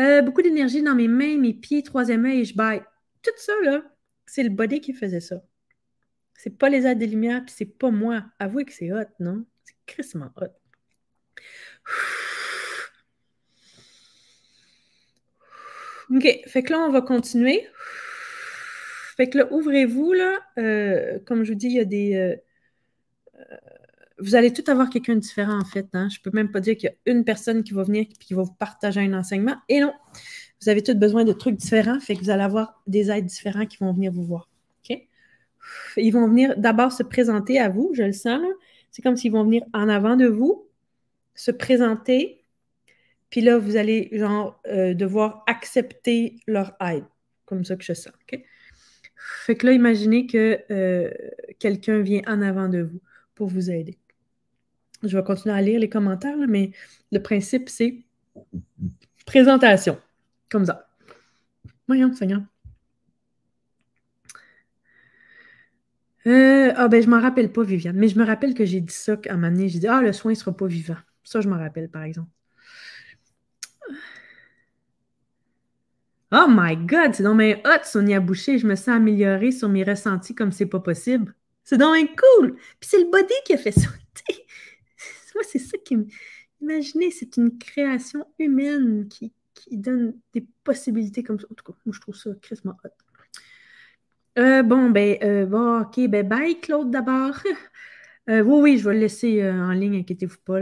Euh, beaucoup d'énergie dans mes mains, mes pieds, troisième œil, je baille. Tout ça, là, c'est le body qui faisait ça. C'est pas les aides des lumières, puis c'est pas moi. Avouez que c'est hot, non? C'est crissement hot. OK, fait que là, on va continuer. Fait que là, ouvrez-vous, là. Euh, comme je vous dis, il y a des... Euh, vous allez tout avoir quelqu'un de différent, en fait. Hein. Je ne peux même pas dire qu'il y a une personne qui va venir et qui va vous partager un enseignement. Et non, vous avez tous besoin de trucs différents, fait que vous allez avoir des aides différents qui vont venir vous voir. Ils vont venir d'abord se présenter à vous, je le sens. C'est comme s'ils vont venir en avant de vous, se présenter, puis là, vous allez, genre, euh, devoir accepter leur aide. Comme ça que je sens. Okay? Fait que là, imaginez que euh, quelqu'un vient en avant de vous pour vous aider je vais continuer à lire les commentaires, mais le principe, c'est présentation. Comme ça. Voyons, Seigneur. Euh, ah ben, je m'en rappelle pas, Viviane, mais je me rappelle que j'ai dit ça à un moment J'ai dit, ah, le soin ne sera pas vivant. Ça, je m'en rappelle, par exemple. Oh my God, c'est donc bien hot, Sonia Boucher. Je me sens améliorée sur mes ressentis comme c'est pas possible. C'est donc bien cool. Puis c'est le body qui a fait sauter moi, c'est ça qui me... Imaginez, c'est une création humaine qui, donne des possibilités comme ça. En tout cas, moi, je trouve ça crissement hot. Euh, bon, ben, euh, bon, OK, ben, bye, Claude, d'abord. Euh, oui, oui, je vais le laisser en ligne, inquiétez-vous pas,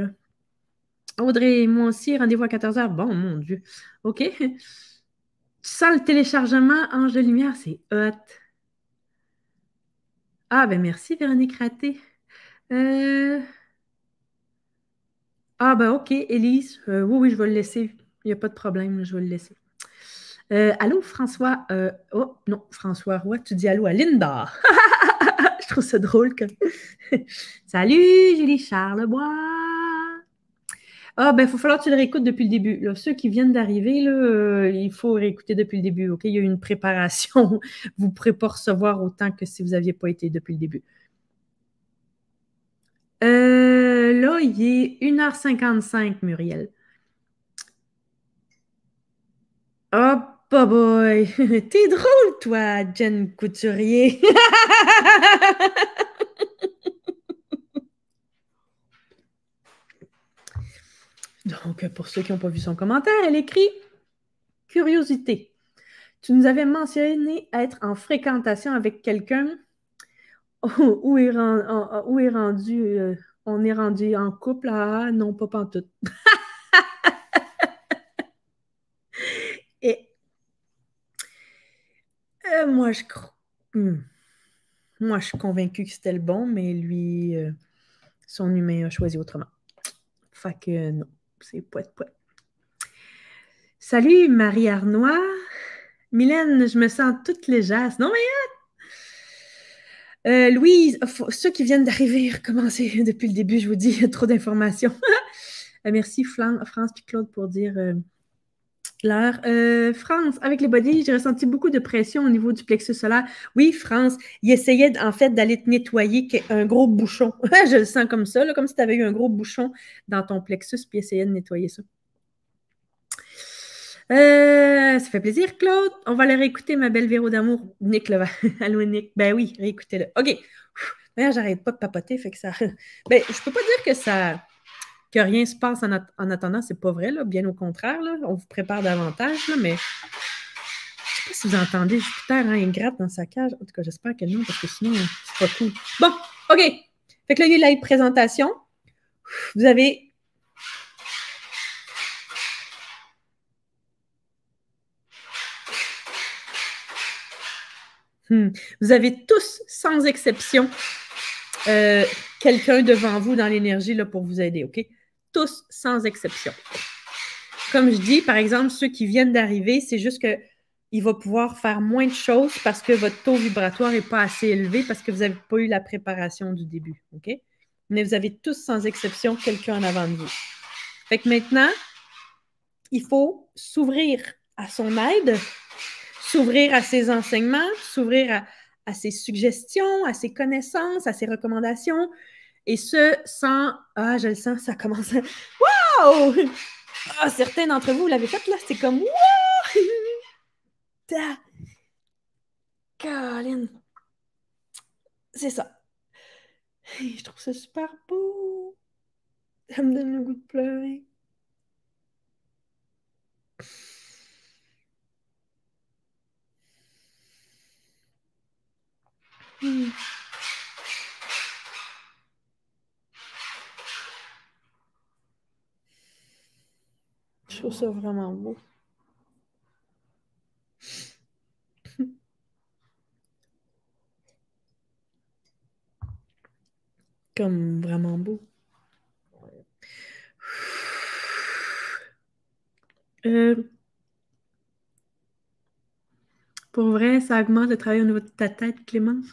Audrey, moi aussi, rendez-vous à 14h. Bon, mon Dieu. OK. Tu sens le téléchargement, Ange de Lumière, c'est hot. Ah, ben merci, Véronique Raté. Euh... Ah ben ok, Elise euh, oui, oui, je vais le laisser. Il n'y a pas de problème, je vais le laisser. Euh, allô, François. Euh, oh non, François Roy, tu dis allô à Linda. je trouve ça drôle. Salut, Julie Charlebois. Ah ben, il faut falloir que tu le réécoutes depuis le début. ceux qui viennent d'arriver, il faut réécouter depuis le début. OK? Il y a eu une préparation. vous ne pourrez pas recevoir autant que si vous n'aviez pas été depuis le début. Euh, là, il est 1h55, Muriel. Oh, boy! T'es drôle, toi, Jen Couturier! Donc, pour ceux qui n'ont pas vu son commentaire, elle écrit Curiosité. Tu nous avais mentionné être en fréquentation avec quelqu'un où est, rendu, où est rendu on est rendu en couple Ah, ah non, pas pantoute. Et euh, moi, je crois. Hmm. Moi, je suis convaincue que c'était le bon, mais lui, euh, son humain a choisi autrement. Fait que non, c'est poète poète. Salut Marie Arnois. Mylène, je me sens toute légère. Non, mais euh, Louise, ceux qui viennent d'arriver, commencer depuis le début, je vous dis, trop d'informations. Euh, merci France et Claude pour dire euh, l'heure. France, avec les body, j'ai ressenti beaucoup de pression au niveau du plexus solaire. Oui, France, il essayait en fait d'aller te nettoyer un gros bouchon. je le sens comme ça, comme si tu avais eu un gros bouchon dans ton plexus, puis essayait de nettoyer ça. Euh, ça fait plaisir, Claude. On va aller réécouter, ma belle Véro d'amour. Nick, là. Allô, Nick. Ben oui, réécoutez-le. OK. D'ailleurs, j'arrête pas de papoter, fait que ça. Ben, je peux pas dire que ça. que rien se passe en, attendant, c'est pas vrai, là. Bien au contraire, On vous prépare davantage, là, mais. Je sais pas si vous entendez Jupiter, hein, il gratte dans sa cage. En tout cas, j'espère que non, parce que sinon, c'est pas cool. Bon, OK. Fait que là, il y a eu la présentation. Vous avez Hmm. Vous avez tous, sans exception, euh, quelqu'un devant vous dans l'énergie pour vous aider, OK? Tous, sans exception. Comme je dis, par exemple, ceux qui viennent d'arriver, c'est juste que il va pouvoir faire moins de choses parce que votre taux vibratoire n'est pas assez élevé parce que vous n'avez pas eu la préparation du début, OK? Mais vous avez tous, sans exception, quelqu'un en avant de vous. Fait que maintenant, il faut s'ouvrir à son aide s'ouvrir à ses enseignements, s'ouvrir à, ses suggestions, à ses connaissances, à ses recommandations. Et ce, sans Ah, je le sens, ça commence. À... Waouh! certains d'entre vous l'avez fait là, c'est comme Waouh! Colin! C'est ça. Je trouve ça super beau. Ça me donne le goût de pleurer. ça vraiment beau. Comme vraiment beau. Euh, pour vrai, ça augmente le travail au niveau de ta tête, Clémence.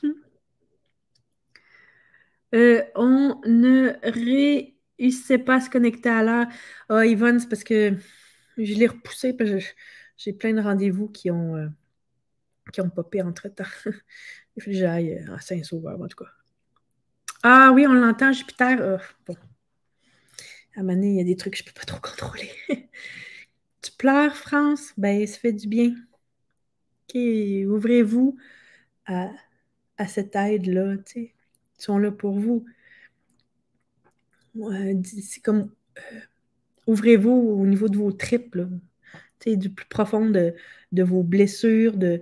Euh, on ne ré il ne sait pas se connecter à l'heure. Ah, Yvonne, c'est parce que je l'ai repoussé, parce que j'ai plein de rendez-vous qui ont, euh, ont popé entre-temps. il faut que j'aille euh, à Saint-Sauveur, en tout cas. Ah oui, on l'entend, Jupiter. À ah, bon. À Mané, il y a des trucs que je ne peux pas trop contrôler. tu pleures, France? Ben, ça fait du bien. OK, ouvrez-vous à, à cette aide-là. Ils sont là pour vous c'est comme euh, ouvrez-vous au niveau de vos tripes, sais, du plus profond de, vos blessures. De...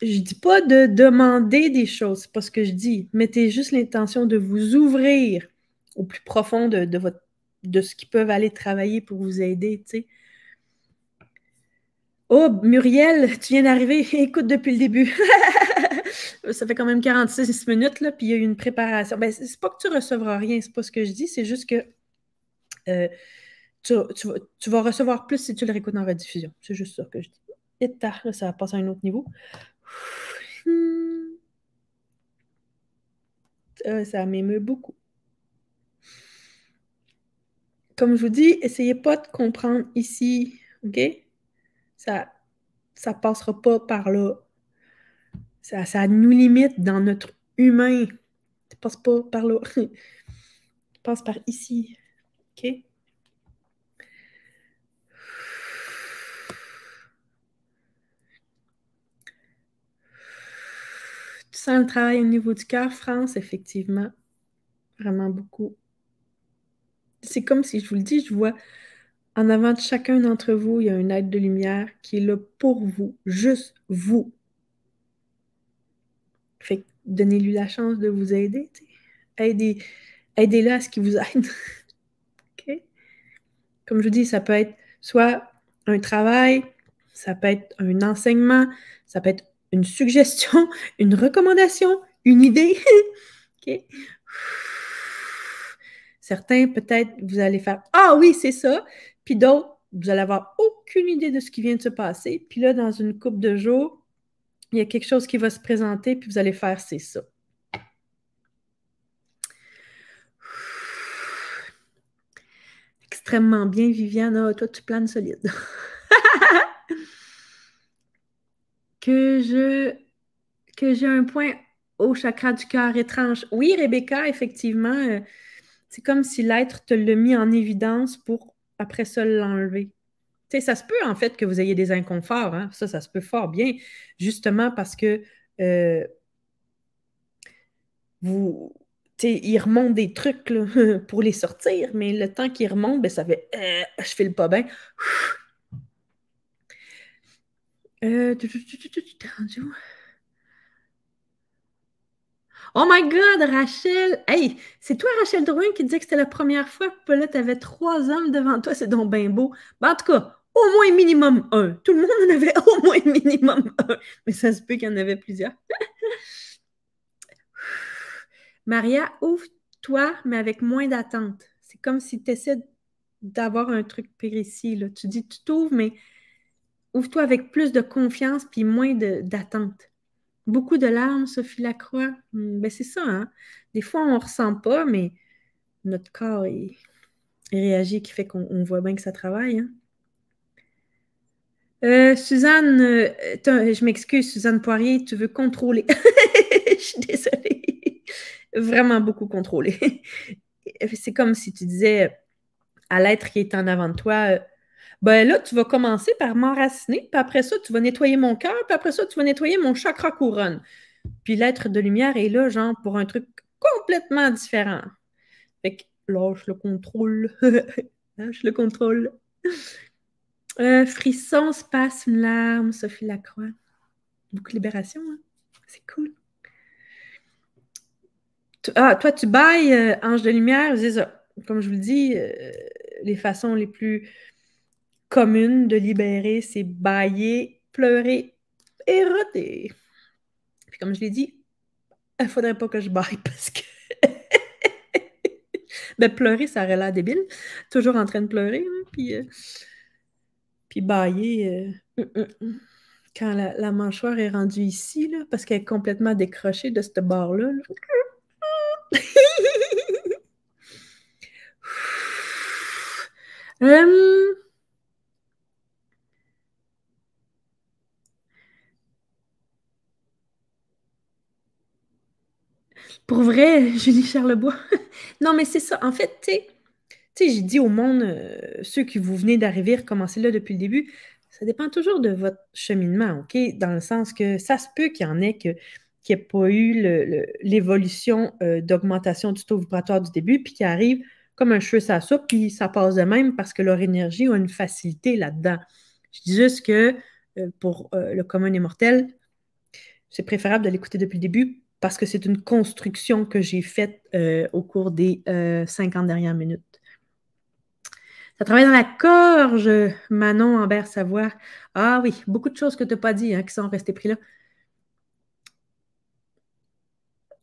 Je dis pas de demander des choses, c'est pas ce que je dis. Mettez juste l'intention de vous ouvrir au plus profond de, votre, de ce qu'ils peuvent aller travailler pour vous aider. Oh, Muriel, tu viens d'arriver. Écoute depuis le début. Euh, ça fait quand même 46 minutes, là, puis il y a eu une préparation. Ben, c'est pas que tu recevras rien, c'est pas ce que je dis, c'est juste que euh, tu, vas recevoir plus si tu le réécoutes la diffusion. C'est juste ça que je dis. Et tard, là, ça passe à un autre niveau. Euh, ça m'émeut beaucoup. Comme je vous dis, essayez pas de comprendre ici, OK? Ça ça passera pas par là ça, nous limite dans notre humain. Tu passes pas par là. tu passes par ici. OK? Tu sens le travail au niveau du cœur, France, effectivement. Vraiment beaucoup. C'est comme si, je vous le dis, je vois en avant de chacun d'entre vous, il y a un aide de lumière qui est là pour vous, juste vous. Fait que donnez-lui la chance de vous aider. Aidez, aidez-le à ce qu'il vous aide. Comme je vous dis, ça peut être soit un travail, ça peut être un enseignement, ça peut être une suggestion, une recommandation, une idée. Certains, peut-être, vous allez faire Ah oui, c'est ça. Puis d'autres, vous allez avoir aucune idée de ce qui vient de se passer. Puis là, dans une coupe de jours, il y a quelque chose qui va se présenter, puis vous allez faire, c'est ça. Extrêmement bien, Viviane. Ah, toi, tu planes solide. que je que j'ai un point au chakra du cœur étrange. Oui, Rebecca, effectivement, euh, c'est comme si l'être te l'a mis en évidence pour après ça l'enlever ça se peut en fait que vous ayez des inconforts, hein. ça, ça se peut fort bien, justement parce que euh, vous, il remonte des trucs pour les sortir, mais le temps qu'il remonte, ben, ça fait Je euh, je file pas bien. oh my God, Rachel! Hey, c'est toi, Rachel Drouin, qui disait que c'était la première fois que là, avait trois hommes devant toi. C'est donc bien beau. Ben, en tout cas, au moins minimum un. Tout le monde en avait au moins minimum un, mais ça se peut qu'il y en avait plusieurs. Maria, ouvre-toi, mais avec moins d'attente. C'est comme si tu essaies d'avoir un truc précis. Là. Tu dis, tu t'ouvres, mais ouvre-toi avec plus de confiance puis moins d'attente. Beaucoup de larmes, Sophie Lacroix. Hmm, ben, c'est ça, hein? Des fois, on ne ressent pas, mais notre corps, il, réagit, qui fait qu'on voit bien que ça travaille. Hein? Euh, Suzanne, euh, je m'excuse, Suzanne Poirier, tu veux contrôler. je suis désolée. Vraiment beaucoup contrôler. C'est comme si tu disais à l'être qui est en avant de toi, euh, ben là, tu vas commencer par m'enraciner, puis après ça, tu vas nettoyer mon cœur, puis après ça, tu vas nettoyer mon chakra couronne. Puis l'être de lumière est là, genre, pour un truc complètement différent. Fait que je le contrôle. Hein, je le contrôle. Euh, frisson, spasme, larmes, Sophie Lacroix. Beaucoup de libération, hein? c'est cool. Ah, toi, tu bailles, euh, ange de lumière. Comme je vous le dis, euh, les façons les plus communes de libérer, c'est bailler, pleurer et roter. Puis comme je l'ai dit, il faudrait pas que je baille parce que... Mais ben, pleurer, ça aurait l'air débile. Toujours en train de pleurer. Hein, puis... Puis bailler euh, mm, mm, mm. quand la, la, mâchoire est rendue ici, là, parce qu'elle est complètement décrochée de ce bord-là. Hum. Pour vrai, Julie Charlebois. non, mais c'est ça. En fait, tu sais, tu sais, j'ai dit au monde, euh, ceux qui vous venez d'arriver, commencez là depuis le début, ça dépend toujours de votre cheminement, OK? Dans le sens que ça se peut qu'il y en ait que qui ait pas eu l'évolution euh, d'augmentation du taux vibratoire du début, puis qui arrive comme un cheveu ça puis ça passe de même parce que leur énergie a une facilité là-dedans. Je dis juste que euh, pour le commun immortel, c'est préférable de l'écouter depuis le début parce que c'est une construction que j'ai faite au cours des 50 dernières minutes. Ça travaille dans la gorge, Manon Ambert Savoie. Ah oui, beaucoup de choses que tu n'as pas dit hein, qui sont restées prises là.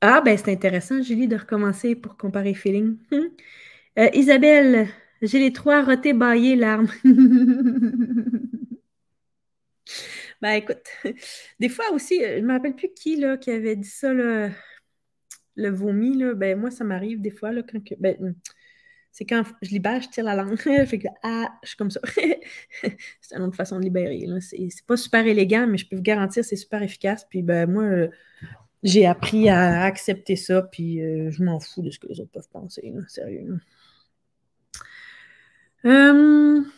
Ah ben c'est intéressant, Julie, de recommencer pour comparer feeling. Euh, Isabelle, j'ai les trois rotés baillés, larmes. ben écoute, des fois aussi, euh, je ne me rappelle plus qui là, qui avait dit ça, le vomi, là, ben moi, ça m'arrive des fois là, quand ben, c'est quand je libère, je tire la langue. fait ah, je suis comme ça. c'est une autre façon de libérer. C'est pas super élégant, mais je peux vous garantir, c'est super efficace. Puis, ben, moi, euh, j'ai appris à accepter ça, puis euh, je m'en fous de ce que les autres peuvent penser, sérieux. Hum,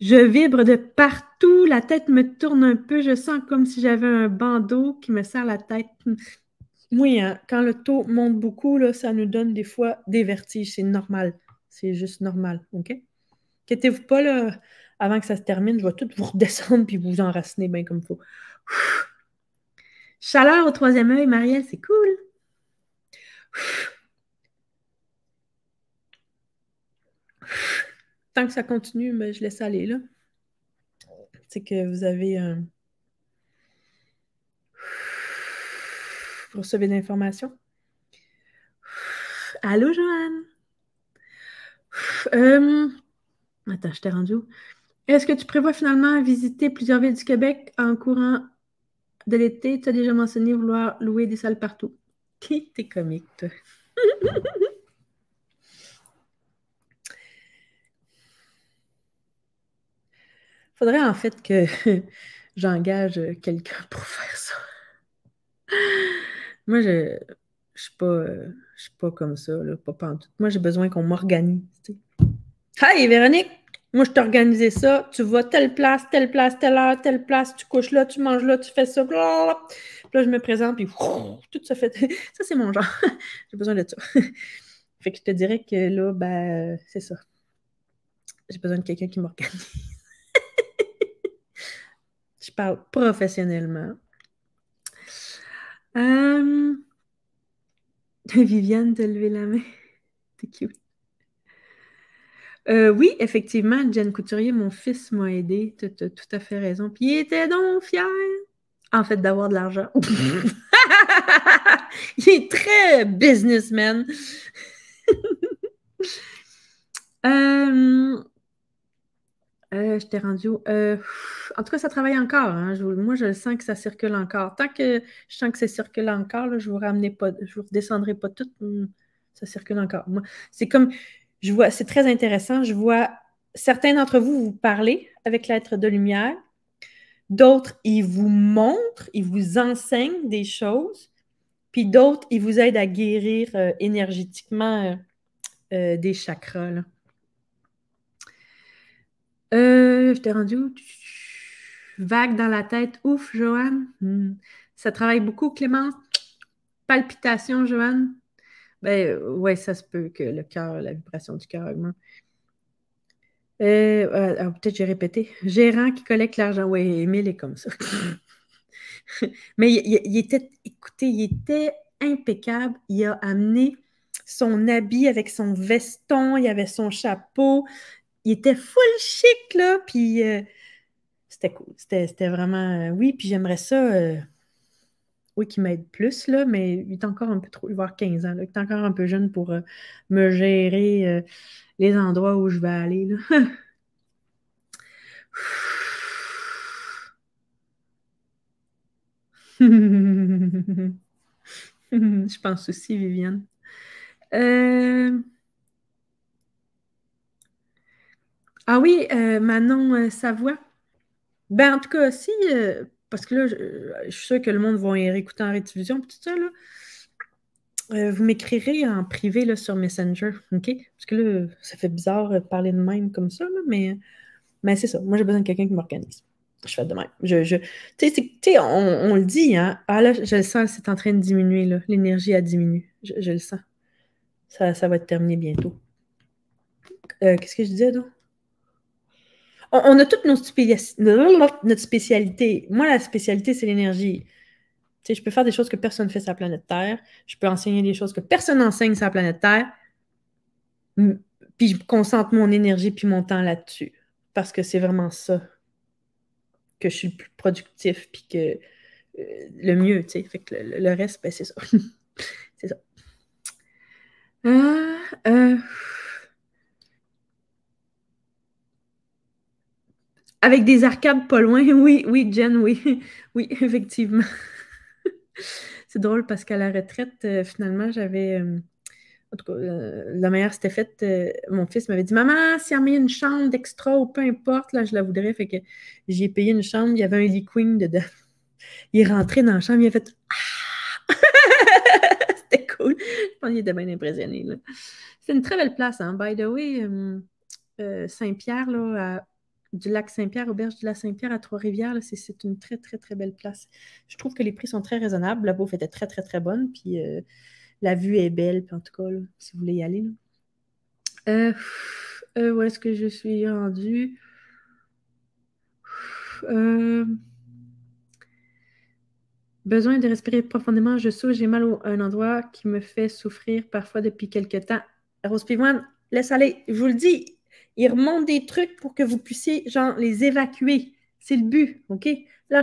je vibre de partout, la tête me tourne un peu, je sens comme si j'avais un bandeau qui me serre la tête. Oui, hein, quand le taux monte beaucoup, ça nous donne des fois des vertiges. C'est normal. C'est juste normal. OK? Inquiétez-vous pas, avant que ça se termine, je vais tout vous redescendre puis vous enraciner bien comme il faut. Chaleur au troisième œil, Marielle, c'est cool. Tant que ça continue, mais ben, je laisse aller là. C'est que vous avez recevez de l'information. Allô, Joanne? Euh, attends, je t'ai rendu où? Est-ce que tu prévois finalement visiter plusieurs villes du Québec en courant de l'été? Tu as déjà mentionné vouloir louer des salles partout. T'es comique, toi. Faudrait en fait que j'engage quelqu'un pour faire ça. Moi, je je suis pas, euh, suis pas comme ça, là, pas Moi, j'ai besoin qu'on m'organise. Hey, Véronique, moi, je t'organisais ça. Tu vas telle place, telle place, telle heure, telle place. Tu couches là, tu manges là, tu fais ça. là, je me présente, puis tout ça fait. ça, c'est mon genre. j'ai besoin de ça. fait que je te dirais que là, ben, c'est ça. J'ai besoin de quelqu'un qui m'organise. je parle professionnellement euh, Viviane, t'as levé la main. T'es cute. Euh, oui, effectivement, Jen Couturier, mon fils m'a aidé. Tu as tout à fait raison. Puis il était donc fier, en fait, d'avoir de l'argent. il est très businessman. euh, euh, je t'ai rendu où? Euh, en tout cas, ça travaille encore. Hein. moi, je sens que ça circule encore. Tant que je sens que ça circule encore, je vous ramenais pas, je vous redescendrai pas tout. Ça circule encore. c'est comme, je vois, c'est très intéressant. Je vois certains d'entre vous vous parler avec l'être de lumière. D'autres, ils vous montrent, ils vous enseignent des choses. Puis d'autres, ils vous aident à guérir euh, énergétiquement des chakras. Euh, je t'ai rendu où? Vague dans la tête. Ouf, Joanne. Hmm. Ça travaille beaucoup, Clémence. Palpitation, Joanne. Ben, ouais, ça se peut que le cœur, la vibration du cœur augmente. Euh, ah, ah, peut-être j'ai répété. Gérant qui collecte l'argent. Oui, Émile est comme ça. Mais il, il, était, écoutez, il était impeccable. Il a amené son habit avec son veston, il avait son chapeau, il était full chic, là, puis euh, c'était cool. C'était vraiment... Euh, oui, puis j'aimerais ça... Euh, oui, qu'il m'aide plus, là, mais il est encore un peu trop... voire 15 ans, il est encore un peu jeune pour me gérer les endroits où je vais aller, là. je pense aussi, Viviane. Euh... Ah oui, euh, Manon euh, Savoie. Ben, en tout cas, si, euh, parce que là, je, suis sûre que le monde va y réécouter en rediffusion, tout ça, là. vous m'écrirez en privé là, sur Messenger, OK? Parce que là, ça fait bizarre de parler de même comme ça, là, mais, mais c'est ça. Moi, j'ai besoin de quelqu'un qui m'organise. Je fais de même. Je, je... Tu sais, on, le dit, hein? Ah là, je le sens, c'est en train de diminuer, là. L'énergie, a diminué. Je, le sens. Ça, ça va être terminé bientôt. Qu'est-ce que je disais, donc? on, a toutes nos spécialités. notre spécialité. Moi, la spécialité, c'est l'énergie. Tu sais, je peux faire des choses que personne ne fait sur la planète Terre. Je peux enseigner des choses que personne n'enseigne sur la planète Terre. Puis je concentre mon énergie puis mon temps là-dessus. Parce que c'est vraiment ça que je suis le plus productif puis que euh, le mieux, tu sais. Fait que le, reste, ben, c'est ça. c'est ça. Ah, euh, Avec des arcades pas loin. Oui, oui, Jen, oui. Oui, effectivement. c'est drôle parce qu'à la retraite, euh, finalement, j'avais. Euh, en tout cas, euh, la meilleure c'était faite. mon fils m'avait dit Maman, si on met une chambre d'extra ou peu importe, là, je la voudrais. Fait que j'ai payé une chambre, il y avait un lit queen dedans. Il est rentré dans la chambre, il a fait Ah C'était cool. Je pense qu'il était bien impressionné. C'est une très belle place, hein. By the way, Saint-Pierre, là, à du lac Saint-Pierre, auberge de la Saint-Pierre à Trois-Rivières, c'est une très, très, très belle place. Je trouve que les prix sont très raisonnables. La bouffe était très, très, très bonne. Puis euh, la vue est belle. Puis en tout cas, si vous voulez y aller. Euh, euh, où est-ce que je suis rendue? Besoin de respirer profondément, je souffre, j'ai mal à un endroit qui me fait souffrir parfois depuis quelques temps. Rose Pivoine, laisse aller, je vous le dis, ils remontent des trucs pour que vous puissiez, genre, les évacuer. C'est le but, OK? Là,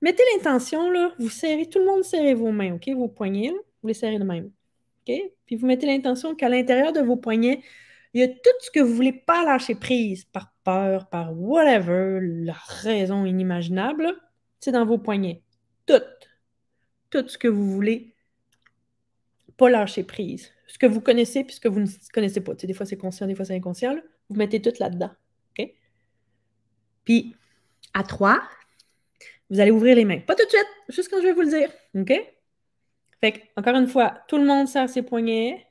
Mettez l'intention, là, vous serrez, tout le monde serrez vos mains, OK? Vos poignets, vous les serrez de même. OK? Puis vous mettez l'intention qu'à l'intérieur de vos poignets, il y a tout ce que vous voulez pas lâcher prise par peur, par whatever, la raison inimaginable, c'est dans vos poignets. Tout. Tout ce que vous voulez lâcher prise. Ce que vous connaissez puis ce que vous ne connaissez pas. Tu des fois, c'est conscient, des fois, c'est inconscient. Vous mettez tout là-dedans. OK? Puis, à trois, vous allez ouvrir les mains. Pas tout de suite, juste quand je vais vous le dire. OK? Fait encore une fois, tout le monde serre ses poignets.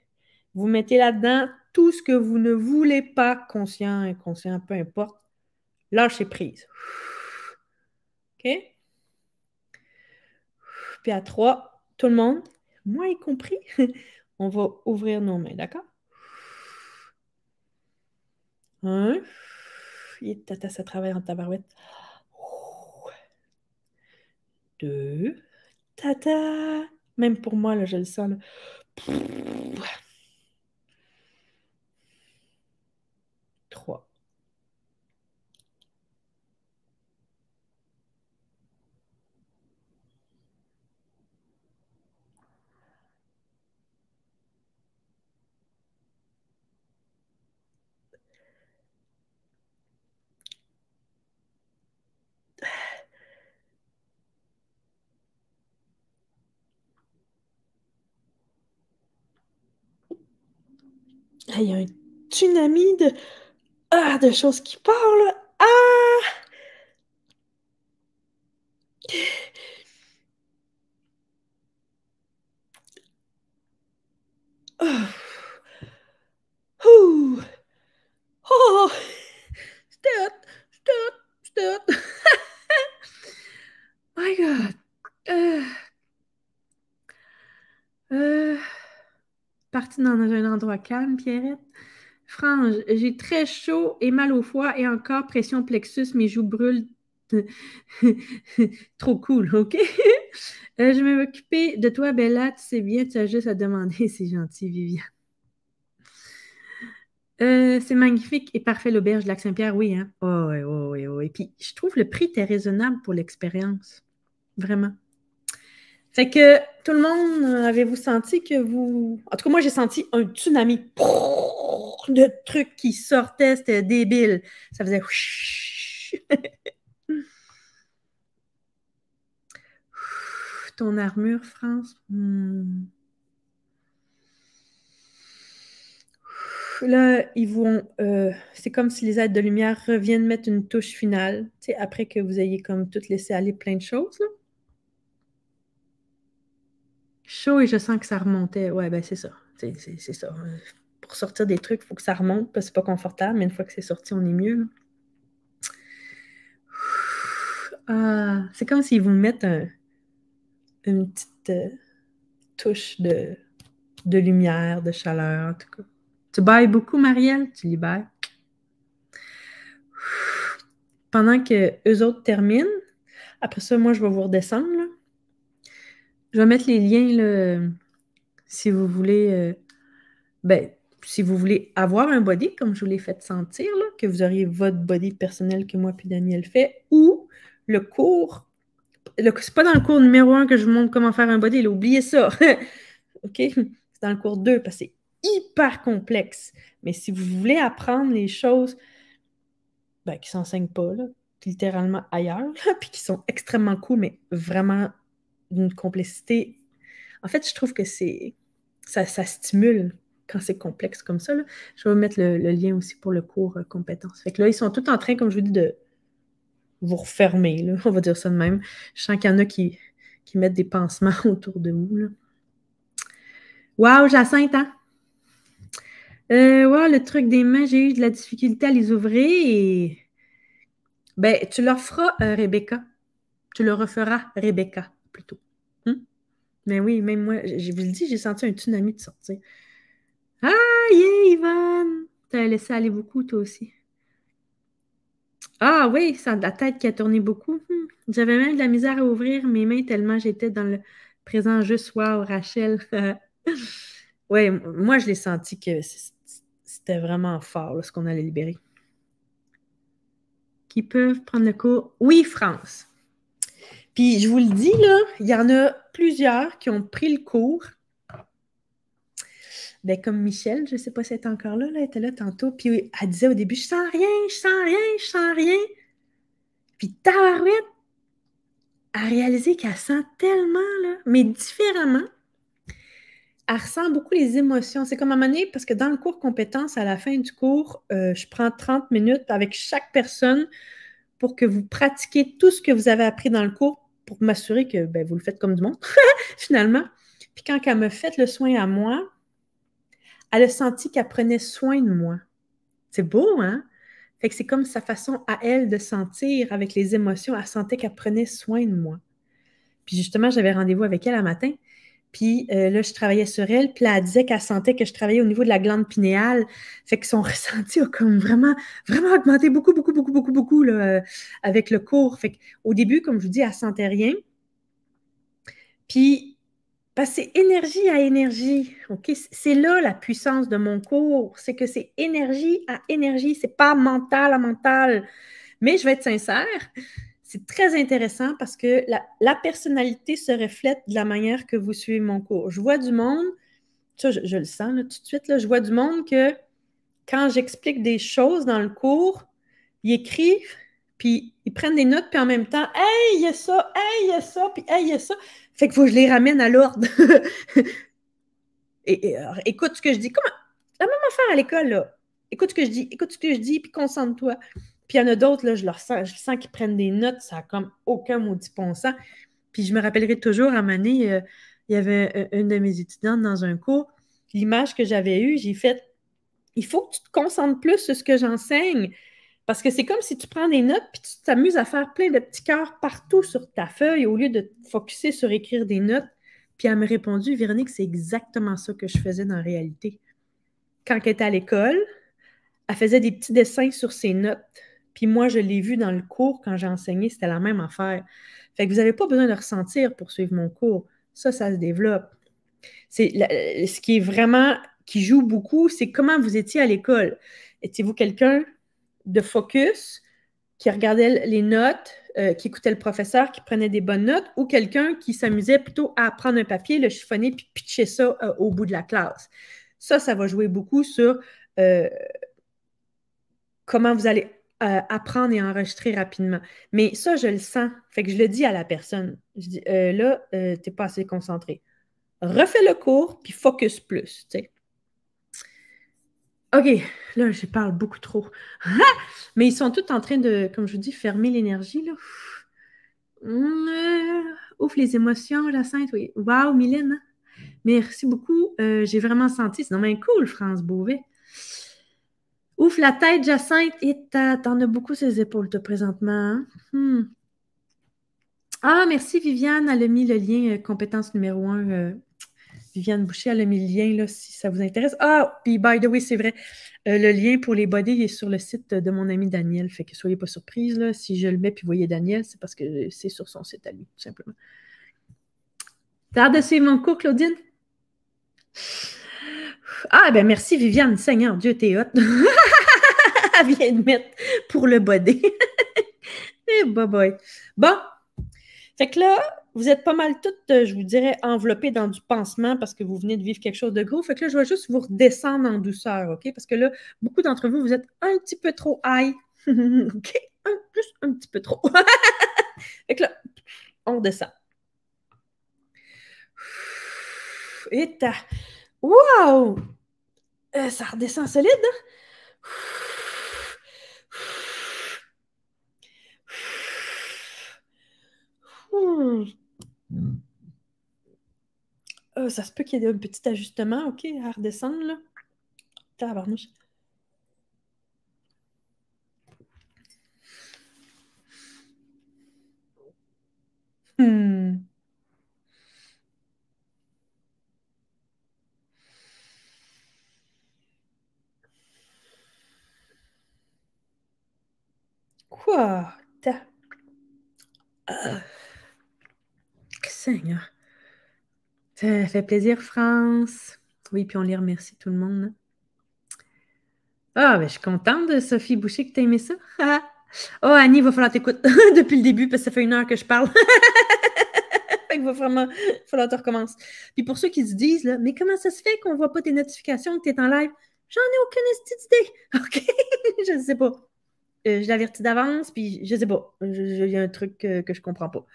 Vous mettez là-dedans tout ce que vous ne voulez pas, conscient, inconscient, peu importe. Lâcher prise. OK? Puis à trois, tout le monde, moi y compris, on va ouvrir nos mains, d'accord? Un. tata, ça travaille en tabarouette. Deux. Tata. Même pour moi, là, je le sens. il y a un tsunami de, ah, de choses qui parlent. dans un endroit calme, Pierrette. Frange, j'ai très chaud et mal au foie et encore pression plexus, mes joues brûlent. Trop cool, OK? Euh, je vais m'occuper de toi, Bella. Tu sais bien, tu as juste à demander. C'est gentil, Viviane. Euh, c'est magnifique et parfait l'auberge de Lac-Saint-Pierre, oui. Hein? Oh, oui, oui, oui, Puis je trouve le prix très raisonnable pour l'expérience. Vraiment. Fait que tout le monde, euh, avez-vous senti que vous. En tout cas, moi, j'ai senti un tsunami de trucs qui sortaient. C'était débile. Ça faisait. Ton armure, France. Hmm. Là, ils vont. Euh, c'est comme si les aides de lumière reviennent mettre une touche finale, après que vous ayez comme tout laissé aller plein de choses. Là chaud et je sens que ça remontait. Ouais, ben c'est ça. C'est, ça. Pour sortir des trucs, il faut que ça remonte, parce que c'est pas confortable, mais une fois que c'est sorti, on est mieux. Ah, c'est comme s'ils vous mettent une petite euh, touche de, de lumière, de chaleur, en tout cas. Tu bailles beaucoup, Marielle? Tu libères. Pendant que eux autres terminent, après ça, moi, je vais vous redescendre. Là. Je vais mettre les liens là, si vous voulez. Euh, ben, si vous voulez avoir un body, comme je vous l'ai fait sentir, que vous auriez votre body personnel que moi puis Daniel fait, ou le cours. C'est pas dans le cours numéro 1 que je vous montre comment faire un body, oubliez ça. OK? C'est dans le cours 2 parce que c'est hyper complexe. Mais si vous voulez apprendre les choses ben, qui ne s'enseignent pas, littéralement ailleurs, puis qui sont extrêmement cool, mais vraiment d'une complexité. En fait, je trouve que c'est ça, stimule quand c'est complexe comme ça. Je vais vous mettre le, lien aussi pour le cours euh, compétences. Fait que là, ils sont tous en train, comme je vous dis, de vous refermer. On va dire ça de même. Je sens qu'il y en a qui, qui mettent des pansements autour de vous. Waouh, Wow, Jacinthe, hein? Euh, wow, le truc des mains, j'ai eu de la difficulté à les ouvrir. Et... Ben, tu leur feras, euh, Rebecca. Tu le referas, Rebecca. Hmm? Mais oui, même moi, je vous le dis, j'ai senti un tsunami de sortir. Ah, yeah, Yvonne! T'as laissé aller beaucoup, toi aussi. Ah oui, ça, la tête qui a tourné beaucoup. Hmm. J'avais même de la misère à ouvrir mes mains tellement j'étais dans le présent juste. Wow, Rachel! oui, moi, je l'ai senti que c'était vraiment fort ce qu'on allait libérer. Qui peuvent prendre le cours? Oui, France! je vous le dis, là, il y en a plusieurs qui ont pris le cours. Ben, comme Michel, je ne sais pas si elle est encore là, elle était là tantôt. Puis elle disait au début, je sens rien, je sens rien, je sens rien. Puis Tawarouette a réalisé qu'elle sent tellement, là, mais différemment. Elle ressent beaucoup les émotions. C'est comme à un moment parce que dans le cours compétences, à la fin du cours, euh, je prends 30 minutes avec chaque personne pour que vous pratiquiez tout ce que vous avez appris dans le cours pour m'assurer que ben, vous le faites comme du monde, finalement. Puis quand elle me fait le soin à moi, elle a senti qu'elle prenait soin de moi. C'est beau, hein? Fait que c'est comme sa façon à elle de sentir avec les émotions. Elle sentait qu'elle prenait soin de moi. Puis justement, j'avais rendez-vous avec elle un matin. Puis euh, là, je travaillais sur elle, puis là, elle disait qu'elle sentait que je travaillais au niveau de la glande pinéale. Fait que son ressenti a comme vraiment, vraiment augmenté beaucoup, beaucoup, beaucoup, beaucoup, beaucoup euh, avec le cours. Fait qu'au début, comme je vous dis, elle sentait rien. Puis, passer énergie à énergie. ok C'est là la puissance de mon cours. C'est que c'est énergie à énergie. C'est pas mental à mental. Mais je vais être sincère, c'est très intéressant parce que la, personnalité se reflète de la manière que vous suivez mon cours. Je vois du monde, ça, je, le sens tout de suite, je vois du monde que quand j'explique des choses dans le cours, ils écrivent, puis ils prennent des notes, puis en même temps, hey, il y a ça, hey, il y a ça, puis hey, il y a ça. Fait qu'il faut que je les ramène à l'ordre. et, écoute ce que je dis. Comment? La même affaire à l'école, là. Écoute ce que je dis, écoute ce que je dis, puis concentre-toi. Puis il y en a d'autres, là, je leur sens, je sens qu'ils prennent des notes, ça n'a comme aucun maudit bon Puis je me rappellerai toujours, à un euh, il y avait euh, une de mes étudiantes dans un cours, l'image que j'avais eue, j'ai fait il faut que tu te concentres plus sur ce que j'enseigne. Parce que c'est comme si tu prends des notes puis tu t'amuses à faire plein de petits cœurs partout sur ta feuille au lieu de te focusser sur écrire des notes. Puis elle m'a répondu, Véronique, c'est exactement ça que je faisais dans la réalité. Quand elle était à l'école, elle faisait des petits dessins sur ses notes. Puis moi, je l'ai vu dans le cours quand j'ai enseigné, c'était la même affaire. Fait que vous n'avez pas besoin de ressentir pour suivre mon cours. Ça, ça se développe. C'est ce qui est vraiment qui joue beaucoup, c'est comment vous étiez à l'école. Étiez-vous quelqu'un de focus, qui regardait les notes, euh, qui écoutait le professeur, qui prenait des bonnes notes, ou quelqu'un qui s'amusait plutôt à prendre un papier, le chiffonner, puis pitcher ça euh, au bout de la classe. Ça, ça va jouer beaucoup sur euh, comment vous allez euh, apprendre et enregistrer rapidement. Mais ça, je le sens. Fait que je le dis à la personne. Je dis, euh, là, euh, t'es pas assez concentré. Refais le cours, puis focus plus, tu sais. OK, là, je parle beaucoup trop. Mais ils sont tous en train de, comme je vous dis, fermer l'énergie, là. Ouf, les émotions, la sainte, oui. Wow, Mylène. Hein. Merci beaucoup. J'ai vraiment senti. C'est vraiment cool, France Beauvais. Ouf, la tête, Jacinthe. Et t'en as beaucoup ses épaules, toi, présentement. Hein? Hmm. Ah, merci, Viviane. Elle a mis le lien euh, compétence numéro 1. Euh, Viviane Boucher, elle a mis le lien, là, si ça vous intéresse. Ah, puis by the way, c'est vrai. Euh, le lien pour les body est sur le site de mon ami Daniel. Fait que soyez pas surprise, là. Si je le mets puis voyez Daniel, c'est parce que c'est sur son site à lui, tout simplement. T'as de suivre mon cours, Claudine? Ah, ben merci, Viviane. Seigneur Dieu, t'es hot. vient de mettre pour le body. Et eh, bye Bon. Fait que là, vous êtes pas mal toutes, euh, je vous dirais, enveloppées dans du pansement parce que vous venez de vivre quelque chose de gros. Fait que là, je vais juste vous redescendre en douceur, OK? Parce que là, beaucoup d'entre vous, vous êtes un petit peu trop high. OK? Un, juste un petit peu trop. fait que là, on descend. Et ta... Wow! Euh, ça redescend solide, hein? Hmm. Euh, ça se peut qu'il y ait un petit ajustement, OK, à redescendre, là. Hmm. Quoi? Ta... Ah. Seigneur. Ça fait plaisir, France. Oui, puis on les remercie tout le monde. Ah, ben, je suis contente de Sophie Boucher que tu aimé ça. oh, Annie, il va falloir t'écouter depuis le début parce que ça fait une heure que je parle. il va vraiment falloir que tu recommences. Puis pour ceux qui se disent, là, mais comment ça se fait qu'on ne voit pas tes notifications que tu es en live? J'en ai aucune idée. OK? je ne sais pas. Euh, je l'avertis d'avance, puis je ne sais pas. Il y a un truc que, que je comprends pas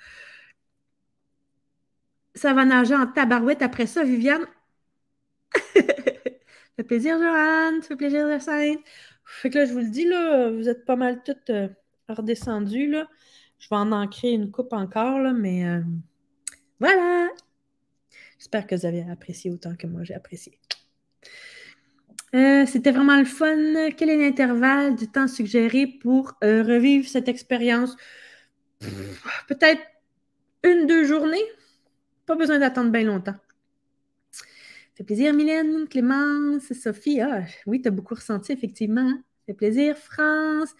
ça va nager en tabarouette après ça, Viviane. ça fait plaisir, Johan. Ça fait plaisir, Jacinthe. Fait que là, je vous le dis, là, vous êtes pas mal toutes euh, redescendues. Là. Je vais en ancrer une coupe encore, là, mais euh, voilà. J'espère que vous avez apprécié autant que moi j'ai apprécié. Euh, c'était vraiment le fun. Quel est l'intervalle du temps suggéré pour revivre cette expérience? Peut-être une, deux journées. Pas besoin d'attendre bien longtemps. Ça fait plaisir, Mylène, Clémence, Sophie. Ah, oui, tu as beaucoup ressenti, effectivement. Ça fait plaisir, France.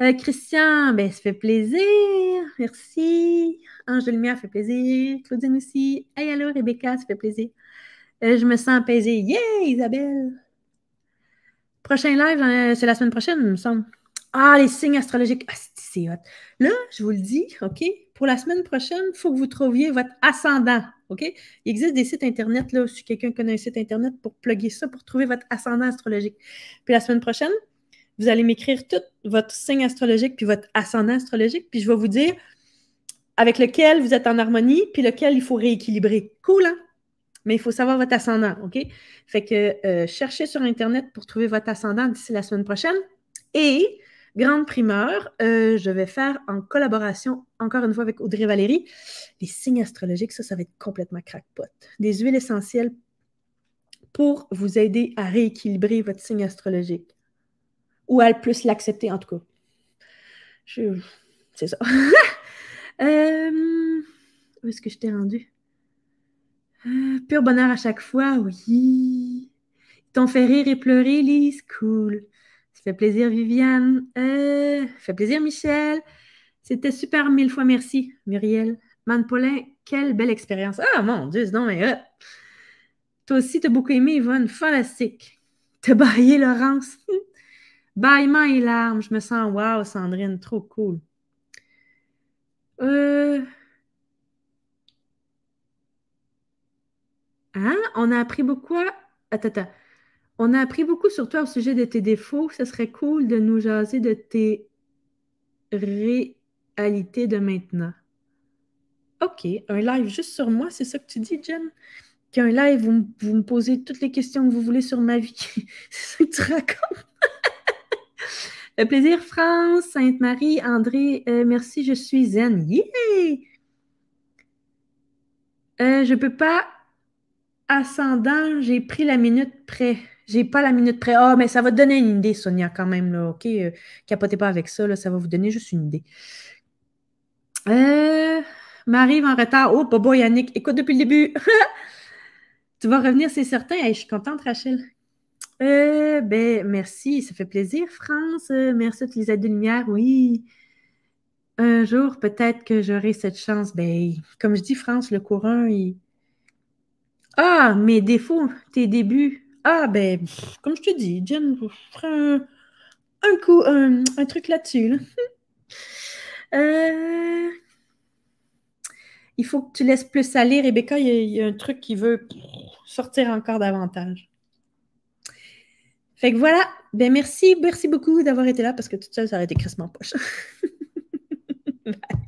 Euh, Christian, ben, ça fait plaisir. Merci. Ange de Lumière, ça fait plaisir. Claudine aussi. Hey, allô, Rebecca, ça fait plaisir. Euh, je me sens apaisée. Yay, Isabelle. Prochain live, euh, c'est la semaine prochaine, il me semble. Ah, les signes astrologiques. Ah, c'est hot. Là, je vous le dis, OK? Pour la semaine prochaine, il faut que vous trouviez votre ascendant. OK? Il existe des sites Internet, là, si quelqu'un connaît un site Internet pour plugger ça, pour trouver votre ascendant astrologique. Puis la semaine prochaine, vous allez m'écrire tout votre signe astrologique puis votre ascendant astrologique, puis je vais vous dire avec lequel vous êtes en harmonie, puis lequel il faut rééquilibrer. Cool, hein? Mais il faut savoir votre ascendant, OK? Fait que euh, cherchez sur Internet pour trouver votre ascendant d'ici la semaine prochaine. Et grande primeur, euh, je vais faire en collaboration, encore une fois, avec Audrey Valérie, les signes astrologiques, ça, ça va être complètement crackpot. Des huiles essentielles pour vous aider à rééquilibrer votre signe astrologique ou à plus l'accepter, en tout cas. C'est ça. Euh, où est-ce que je t'ai rendu? Euh, pur bonheur à chaque fois, oui. Ils t'ont fait rire et pleurer, Lise, cool fait plaisir, Viviane. Euh, fait plaisir, Michel. C'était super, mille fois merci, Muriel. manne Paulin, quelle belle expérience. Ah, mon Dieu, non, mais. Toi aussi, t'as beaucoup aimé, Yvonne. Fantastique. T'as baillé, Laurence. Baillement et larmes. Je me sens, waouh, Sandrine, trop cool. Euh, hein? On a appris beaucoup. Attends, attends. On a appris beaucoup sur toi au sujet de tes défauts. Ce serait cool de nous jaser de tes réalités de maintenant. OK, un live juste sur moi, c'est ça que tu dis, Jen? Qu'un live, vous, vous, me posez toutes les questions que vous voulez sur ma vie. c'est ça que tu racontes? Le plaisir, France, Sainte-Marie, André, euh, merci, je suis zen. Yeah! Je je peux pas ascendant, j'ai pris la minute près. J'ai pas la minute près. Ah, oh, mais ça va te donner une idée, Sonia, quand même. OK, euh, capotez pas avec ça. ça va vous donner juste une idée. Euh, Marie M'arrive en retard. Oh, Bobo Yannick, écoute depuis le début. tu vas revenir, c'est certain. je suis contente, Rachel. Euh, ben, merci. Ça fait plaisir, France. merci à tous les de lumière. Oui. Un jour, peut-être que j'aurai cette chance. Ben, comme je dis, France, le courant, il. Ah, mes défauts, tes débuts, ah, ben, comme je te dis, Jen je ferai un, coup, un, truc là-dessus. Euh, il faut que tu laisses plus aller. Rebecca, il y, a, un truc qui veut sortir encore davantage. Fait que voilà. Ben merci, merci beaucoup d'avoir été là parce que toute seule, ça aurait été crissement poche.